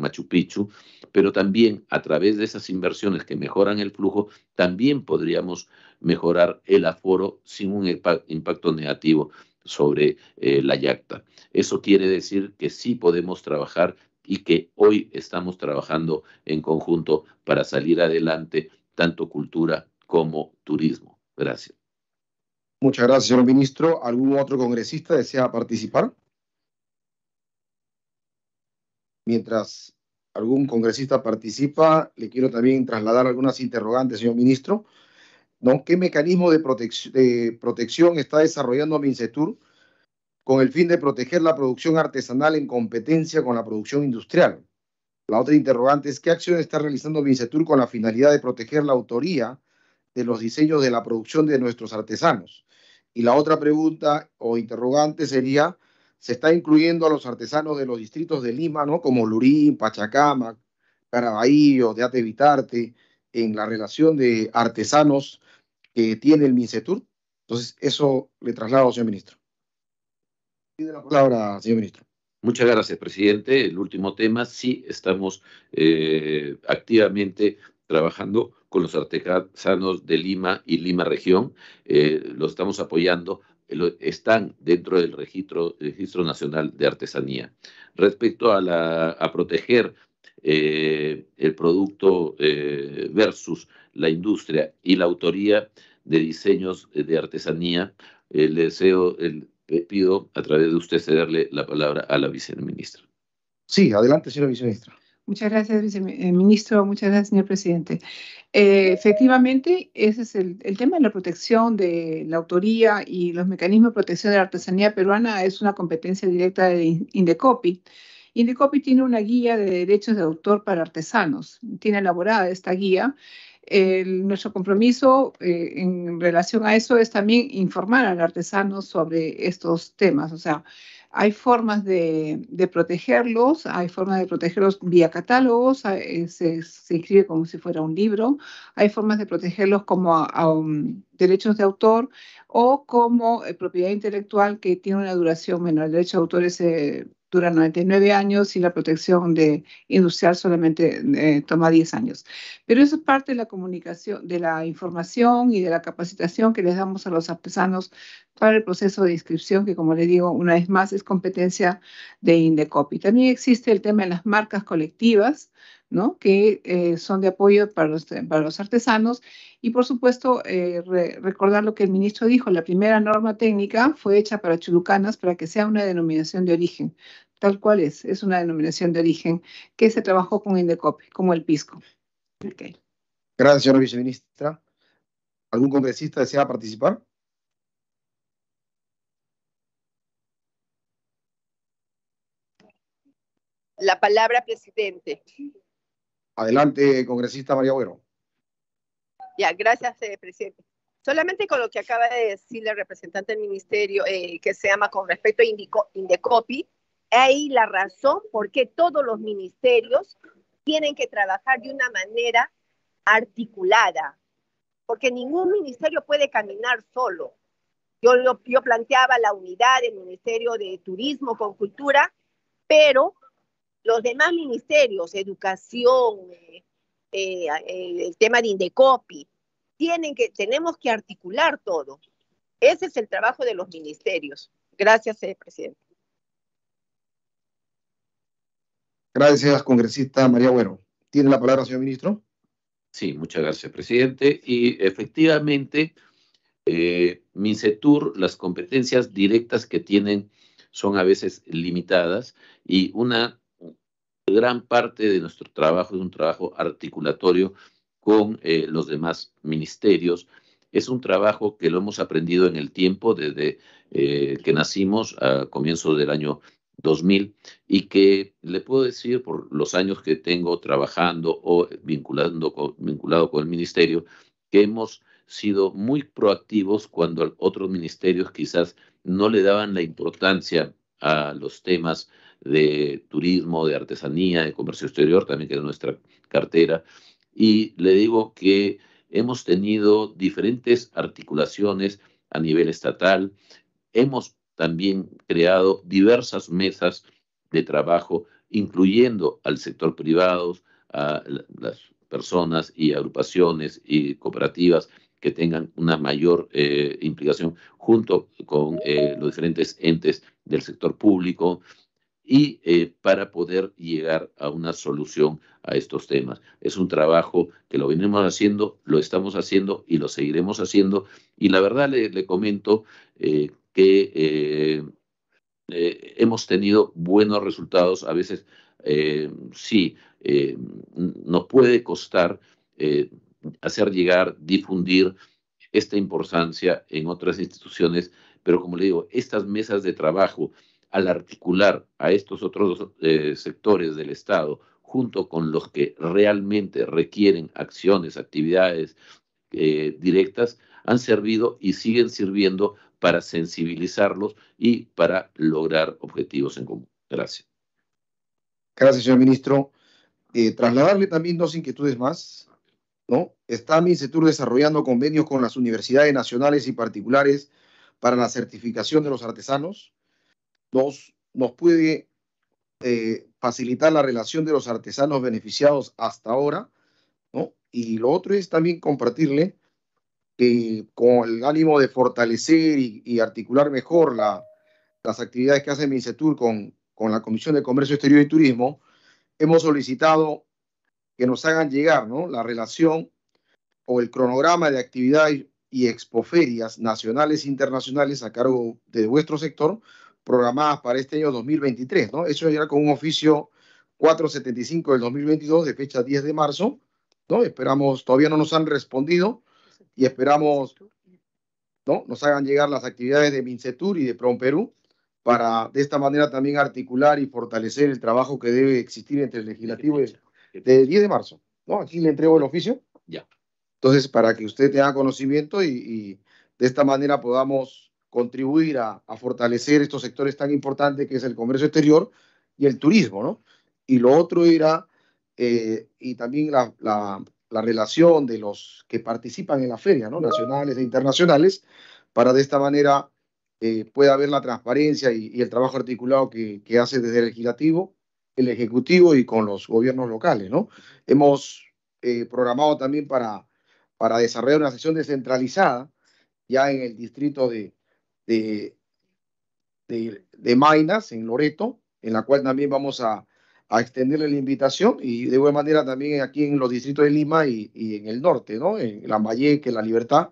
Machu Picchu, pero también a través de esas inversiones que mejoran el flujo, también podríamos mejorar el aforo sin un impacto negativo sobre eh, la yacta. Eso quiere decir que sí podemos trabajar y que hoy estamos trabajando en conjunto para salir adelante tanto cultura como turismo. Gracias. Muchas gracias, señor ministro. ¿Algún otro congresista desea participar? Mientras algún congresista participa, le quiero también trasladar algunas interrogantes, señor ministro. ¿Qué mecanismo de, protección está desarrollando Vincetur con el fin de proteger la producción artesanal en competencia con la producción industrial? La otra interrogante es qué acción está realizando Vincetur con la finalidad de proteger la autoría de los diseños de la producción de nuestros artesanos. Y la otra pregunta o interrogante sería, ¿se está incluyendo a los artesanos de los distritos de Lima, ¿no? como Lurín, Pachacama, Caraballo, de Vitarte, en la relación de artesanos que tiene el MINCETUR. Entonces, eso le traslado, señor ministro. Pide la palabra, señor ministro. Muchas gracias, presidente. El último tema, sí estamos eh, activamente trabajando con los artesanos de Lima y Lima Región. Eh, los estamos apoyando están dentro del registro, registro nacional de artesanía. Respecto a, la, a proteger eh, el producto eh, versus la industria y la autoría de diseños de artesanía. El eh, le deseo, el, pido a través de usted cederle la palabra a la viceministra. Sí, adelante, señora viceministra. Muchas gracias, viceministro. Muchas gracias, señor presidente. efectivamente, ese es el, tema de la protección de la autoría y los mecanismos de protección de la artesanía peruana es una competencia directa de Indecopi. Indecopi tiene una guía de derechos de autor para artesanos, tiene elaborada esta guía. nuestro compromiso eh, en relación a eso es también informar al artesano sobre estos temas, o sea, hay formas de, protegerlos, hay formas de protegerlos vía catálogos, eh, se, se, inscribe como si fuera un libro, hay formas de protegerlos como a, derechos de autor o como eh, propiedad intelectual que tiene una duración menor. El derecho de autor es dura 99 años y la protección de industrial solamente eh, toma 10 años. Pero eso es parte de la comunicación, de la información y de la capacitación que les damos a los artesanos para el proceso de inscripción, que como les digo, una vez más es competencia de INDECOPI. También existe el tema de las marcas colectivas, que eh, son de apoyo para los, para los, artesanos. Y por supuesto, eh, recordar lo que el ministro dijo, la primera norma técnica fue hecha para chulucanas para que sea una denominación de origen, tal cual es, es una denominación de origen que se trabajó con INDECOP, como el pisco. Gracias, señora viceministra. ¿Algún congresista desea participar? La palabra, presidente. Adelante, congresista María Bueno. Ya, gracias, eh, presidente. Solamente con lo que acaba de decir la representante del ministerio, eh, que se llama con respecto a Indecopi, ahí la razón por qué todos los ministerios tienen que trabajar de una manera articulada, porque ningún ministerio puede caminar solo. Yo, yo, planteaba la unidad del Ministerio de Turismo con Cultura, pero los demás ministerios, educación, eh, eh, eh, el tema de Indecopi, tienen que, tenemos que articular todo. Ese es el trabajo de los ministerios. Gracias, presidente. Gracias, congresista María Bueno. ¿Tiene la palabra, señor ministro? Sí, muchas gracias, presidente. Y efectivamente, eh, MINCETUR, las competencias directas que tienen son a veces limitadas y una gran parte de nuestro trabajo es un trabajo articulatorio con eh, los demás ministerios. Es un trabajo que lo hemos aprendido en el tiempo, desde eh, que nacimos a comienzos del año 2000, y que le puedo decir por los años que tengo trabajando o vinculado con el ministerio, que hemos sido muy proactivos cuando otros ministerios quizás no le daban la importancia a los temas de turismo, de artesanía, de comercio exterior, también que es nuestra cartera. Y le digo que hemos tenido diferentes articulaciones a nivel estatal. Hemos también creado diversas mesas de trabajo, incluyendo al sector privado, a las personas y agrupaciones y cooperativas que tengan una mayor eh, implicación junto con eh, los diferentes entes del sector público, y eh, para poder llegar a una solución a estos temas. Es un trabajo que lo venimos haciendo, lo estamos haciendo y lo seguiremos haciendo. Y la verdad le, comento eh, que eh, hemos tenido buenos resultados. A veces sí, nos puede costar hacer llegar, difundir esta importancia en otras instituciones, pero como le digo, estas mesas de trabajo al articular a estos otros eh, sectores del Estado junto con los que realmente requieren acciones, actividades eh, directas, han servido y siguen sirviendo para sensibilizarlos y para lograr objetivos en común. Gracias. Gracias, señor ministro. Eh, trasladarle también dos inquietudes más. ¿no? Está MINCETUR desarrollando convenios con las universidades nacionales y particulares para la certificación de los artesanos nos, puede eh, facilitar la relación de los artesanos beneficiados hasta ahora, ¿no? Y lo otro es también compartirle que con el ánimo de fortalecer y, articular mejor las actividades que hace MINCETUR con, con la Comisión de Comercio Exterior y Turismo, hemos solicitado que nos hagan llegar ¿no? la relación o el cronograma de actividades y expoferias nacionales e internacionales a cargo de vuestro sector programadas para este año 2023, ¿no? Eso era con un oficio 475 del 2022 de fecha 10 de marzo, ¿no? Esperamos, todavía no nos han respondido y esperamos, ¿no? Nos hagan llegar las actividades de Vincetur y de Prom Perú para de esta manera también articular y fortalecer el trabajo que debe existir entre el legislativo desde de 10 de marzo, ¿no? Aquí le entrego el oficio. Ya. Entonces, para que usted tenga conocimiento y de esta manera podamos contribuir a, fortalecer estos sectores tan importantes que es el comercio exterior y el turismo, ¿no? Y lo otro era, eh, y también la, relación de los que participan en la feria, ¿no? Nacionales e internacionales, para de esta manera eh, pueda haber la transparencia y, el trabajo articulado que, hace desde el legislativo, el ejecutivo y con los gobiernos locales, ¿no? Hemos eh, programado también para, para desarrollar una sesión descentralizada ya en el distrito de, de, de, Mainas en Loreto, en la cual también vamos a, extenderle la invitación y de buena manera también aquí en los distritos de Lima y, en el norte, ¿no? En Lambayeque, en La Libertad,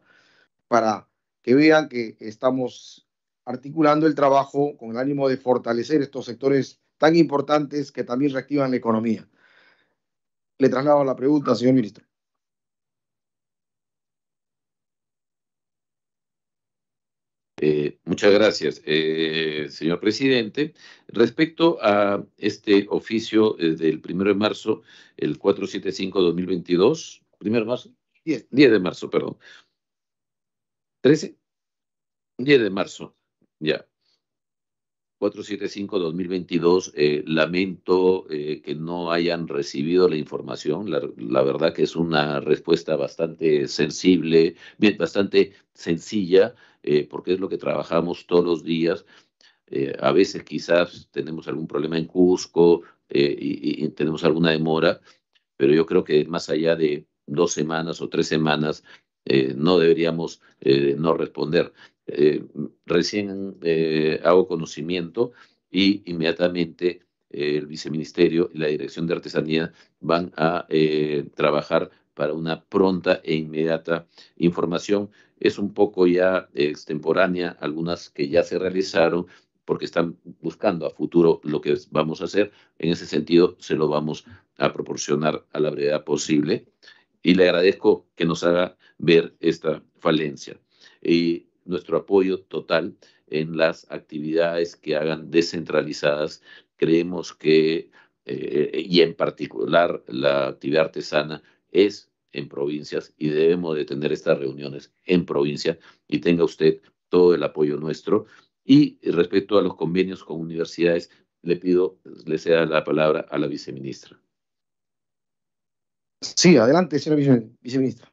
para que vean que estamos articulando el trabajo con el ánimo de fortalecer estos sectores tan importantes que también reactivan la economía. Le traslado la pregunta, señor ministro. Eh, muchas gracias, eh, señor presidente. Respecto a este oficio eh, del 1 de marzo, el 475-2022, ¿1 de marzo? 10, 10 de marzo, perdón. ¿13? 10 de marzo, ya. 475-2022, eh, lamento eh, que no hayan recibido la información. La, verdad que es una respuesta bastante sensible, bien, bastante sencilla, eh, porque es lo que trabajamos todos los días. a veces quizás tenemos algún problema en Cusco y, tenemos alguna demora, pero yo creo que más allá de dos semanas o tres semanas, no deberíamos no responder. Eh, recién eh, hago conocimiento y inmediatamente eh, el viceministerio y la dirección de artesanía van a trabajar para una pronta e inmediata información. Es un poco ya extemporánea, algunas que ya se realizaron, porque están buscando a futuro lo que vamos a hacer. En ese sentido, se lo vamos a proporcionar a la brevedad posible. Y le agradezco que nos haga ver esta falencia nuestro apoyo total en las actividades que hagan descentralizadas. Creemos que, eh, y en particular la actividad artesana, es en provincias y debemos de tener estas reuniones en provincia y tenga usted todo el apoyo nuestro. Y respecto a los convenios con universidades, le pido, le sea la palabra a la viceministra. Sí, adelante, señora viceministra.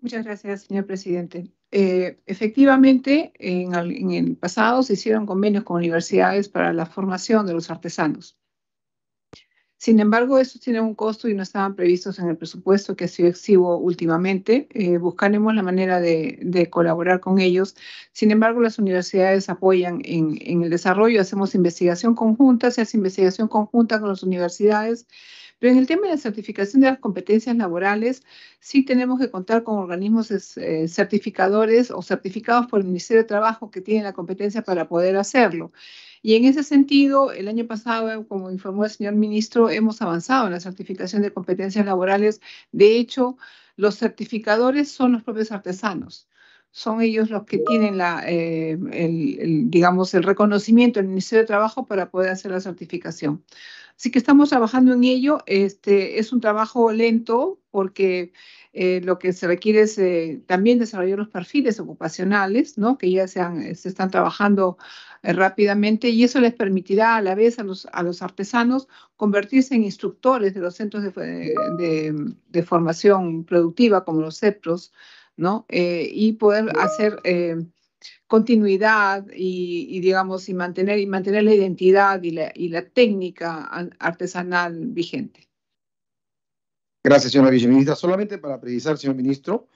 Muchas gracias, señor presidente. Eh, efectivamente, en el, pasado se hicieron convenios con universidades para la formación de los artesanos. Sin embargo, estos tienen un costo y no estaban previstos en el presupuesto que ha sido exiguo últimamente. Eh, buscaremos la manera de, colaborar con ellos. Sin embargo, las universidades apoyan en, en el desarrollo, hacemos investigación conjunta, se hace investigación conjunta con las universidades pero en el tema de la certificación de las competencias laborales, sí tenemos que contar con organismos eh, certificadores o certificados por el Ministerio de Trabajo que tienen la competencia para poder hacerlo. Y en ese sentido, el año pasado, como informó el señor ministro, hemos avanzado en la certificación de competencias laborales. De hecho, los certificadores son los propios artesanos son ellos los que tienen la, eh, digamos, el reconocimiento del Ministerio de Trabajo para poder hacer la certificación. Así que estamos trabajando en ello. Este es un trabajo lento porque eh, lo que se requiere es eh, también desarrollar los perfiles ocupacionales, ¿no? Que ya se, están trabajando eh, rápidamente y eso les permitirá a la vez a los, a los artesanos convertirse en instructores de los centros de, formación productiva como los CEPROS, ¿no? y poder hacer continuidad y, digamos, y mantener, y mantener la identidad y la, técnica artesanal vigente. Gracias, señora viceministra. Solamente para precisar, señor ministro,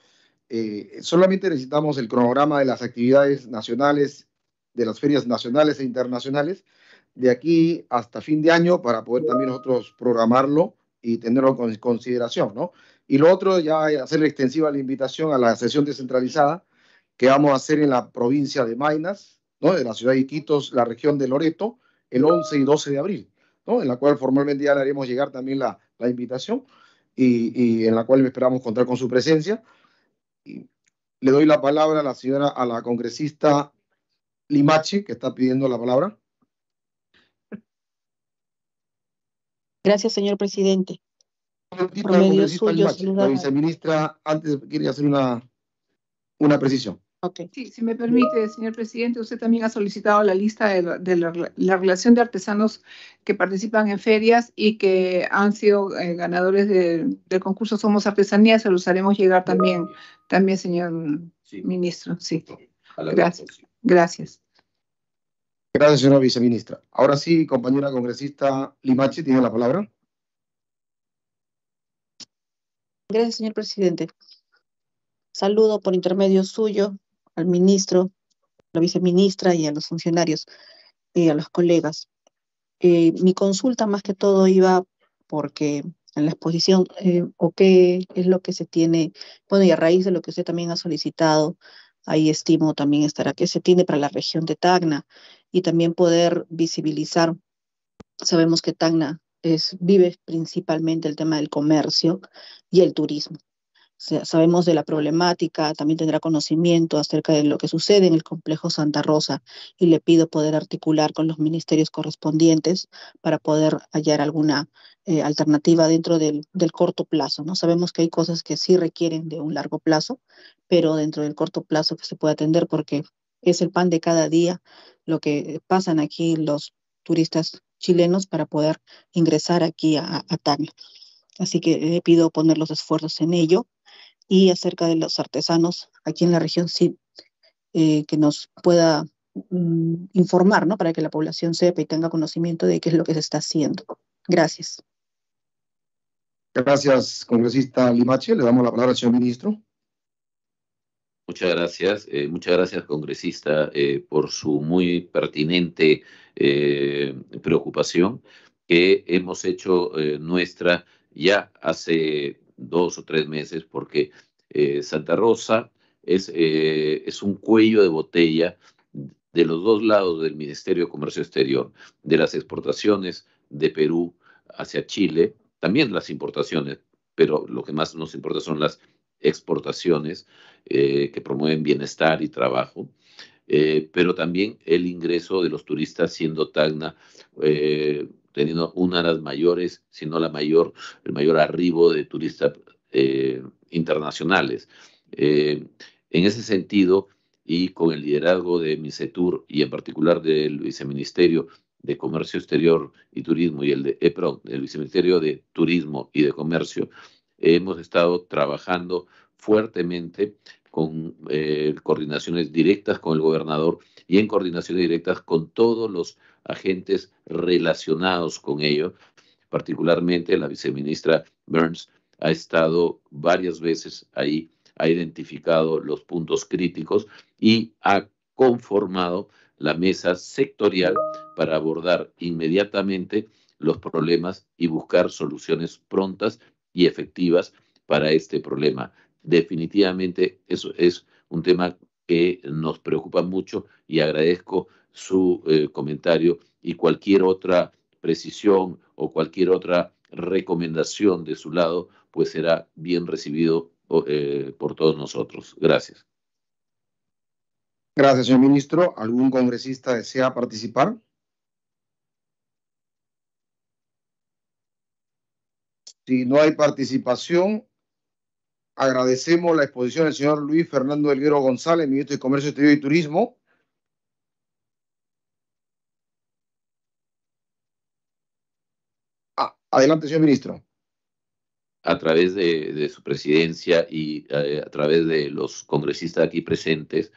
eh, solamente necesitamos el cronograma de las actividades nacionales, de las ferias nacionales e internacionales, de aquí hasta fin de año para poder también nosotros programarlo y tenerlo en consideración, Y lo otro, ya hacer extensiva la invitación a la sesión descentralizada que vamos a hacer en la provincia de Mainas, ¿no? de la ciudad de Iquitos, la región de Loreto, el 11 y 12 de abril, ¿no? en la cual formalmente ya le haremos llegar también la, invitación y, en la cual esperamos contar con su presencia. Y le doy la palabra a la señora, a la congresista Limachi, que está pidiendo la palabra. Gracias, señor presidente. Por la viceministra antes quería hacer una, una precisión. Sí, si me permite, señor presidente, usted también ha solicitado la lista de, la, relación de artesanos que participan en ferias y que han sido eh, ganadores del concurso Somos Artesanías, Se los haremos llegar también, también señor ministro. Sí. Gracias. Gracias. Gracias, señora viceministra. Ahora sí, compañera congresista Limachi, tiene la palabra. Gracias, señor presidente. Saludo por intermedio suyo al ministro, a la viceministra y a los funcionarios y eh, a los colegas. Eh, mi consulta más que todo iba porque en la exposición eh, o qué es lo que se tiene, bueno, y a raíz de lo que usted también ha solicitado, ahí estimo también estará, qué se tiene para la región de Tacna y también poder visibilizar. Sabemos que Tacna es, vive principalmente el tema del comercio y el turismo sabemos de la problemática, también tendrá conocimiento acerca de lo que sucede en el complejo Santa Rosa y le pido poder articular con los ministerios correspondientes para poder hallar alguna eh, alternativa dentro del, del, corto plazo. ¿no? Sabemos que hay cosas que sí requieren de un largo plazo, pero dentro del corto plazo que se puede atender porque es el pan de cada día lo que pasan aquí los turistas chilenos para poder ingresar aquí a, a Así que le eh, pido poner los esfuerzos en ello y acerca de los artesanos aquí en la región sí, eh, que nos pueda mm, informar, ¿no? Para que la población sepa y tenga conocimiento de qué es lo que se está haciendo. Gracias. Gracias, congresista Limache. Le damos la palabra al señor ministro. Muchas gracias, eh, muchas gracias, congresista, eh, por su muy pertinente preocupación que hemos hecho nuestra ya hace dos o tres meses, porque eh, Santa Rosa es, eh, es un cuello de botella de los dos lados del Ministerio de Comercio Exterior, de las exportaciones de Perú hacia Chile, también las importaciones, pero lo que más nos importa son las exportaciones eh, que promueven bienestar y trabajo, pero también el ingreso de los turistas siendo Tacna teniendo una de las mayores, si no la mayor, el mayor arribo de turistas eh, internacionales. Eh, en ese sentido, y con el liderazgo de MINCETUR y en particular del Viceministerio de Comercio Exterior y Turismo y el de, EPROM, eh, el Viceministerio de Turismo y de Comercio, hemos estado trabajando fuertemente con coordinaciones directas con el gobernador y en coordinaciones directas con todos los agentes relacionados con ello. Particularmente la viceministra Burns ha estado varias veces ahí, ha identificado los puntos críticos y ha conformado la mesa sectorial para abordar inmediatamente los problemas y buscar soluciones prontas y efectivas para este problema. Definitivamente eso es un tema que nos preocupa mucho y agradezco su eh, comentario y cualquier otra precisión o cualquier otra recomendación de su lado, pues será bien recibido eh, por todos nosotros. Gracias. Gracias, señor ministro. ¿Algún congresista desea participar? Si no hay participación, agradecemos la exposición del señor Luis Fernando Elguero González, ministro de Comercio Exterior y Turismo. Adelante, señor ministro. A través de, su presidencia y eh, a través de los congresistas aquí presentes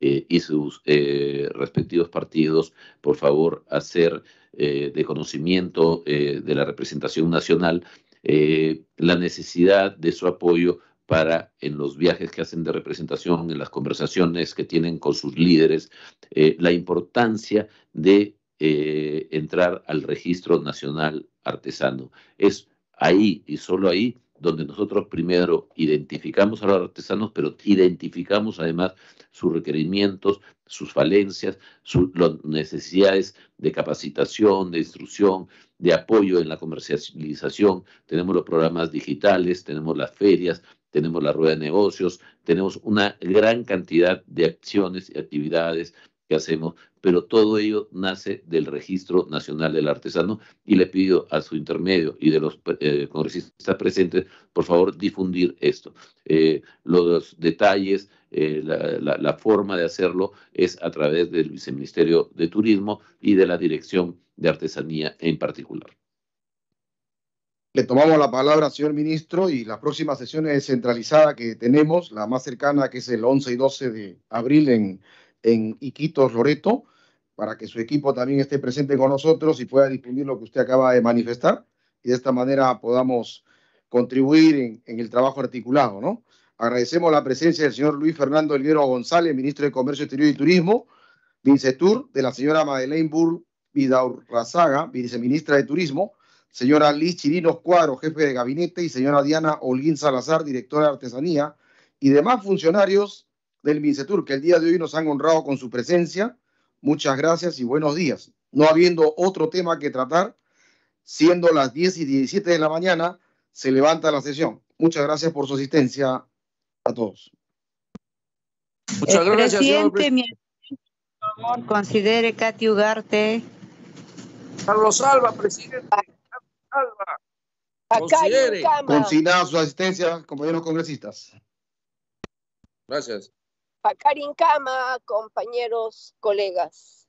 eh, y sus eh, respectivos partidos, por favor, hacer de conocimiento de la representación nacional la necesidad de su apoyo para en los viajes que hacen de representación, en las conversaciones que tienen con sus líderes, la importancia de entrar al registro nacional artesano. Es ahí y solo ahí donde nosotros primero identificamos a los artesanos, pero identificamos además sus requerimientos, sus falencias, sus necesidades de capacitación, de instrucción, de apoyo en la comercialización. Tenemos los programas digitales, tenemos las ferias, tenemos la rueda de negocios, tenemos una gran cantidad de acciones y actividades que hacemos, pero todo ello nace del Registro Nacional del Artesano y le pido a su intermedio y de los eh, congresistas presentes, por favor, difundir esto. Eh, los detalles, eh, la, forma de hacerlo es a través del Viceministerio de Turismo y de la Dirección de Artesanía en particular. Le tomamos la palabra, señor ministro, y la próxima sesión es centralizada que tenemos, la más cercana que es el 11 y 12 de abril en en Iquitos, Loreto, para que su equipo también esté presente con nosotros y pueda difundir lo que usted acaba de manifestar y de esta manera podamos contribuir en, el trabajo articulado, ¿no? Agradecemos la presencia del señor Luis Fernando Elguero González, ministro de Comercio Exterior y Turismo, Vincetur, de la señora Madeleine Burr Vidaurrazaga, viceministra de Turismo, señora Liz Chirinos Cuadro, jefe de gabinete, y señora Diana olguín Salazar, directora de Artesanía, y demás funcionarios del Mincetur, que el día de hoy nos han honrado con su presencia. Muchas gracias y buenos días. No habiendo otro tema que tratar, siendo las 10 y 17 de la mañana, se levanta la sesión. Muchas gracias por su asistencia a todos. Muchas eh, gracias, presidente, por considere Katy Ugarte. Carlos Alba, presidente. Ah. Alba. Considere. Consignada su asistencia, compañeros congresistas. Gracias. Cama, compañeros, colegas.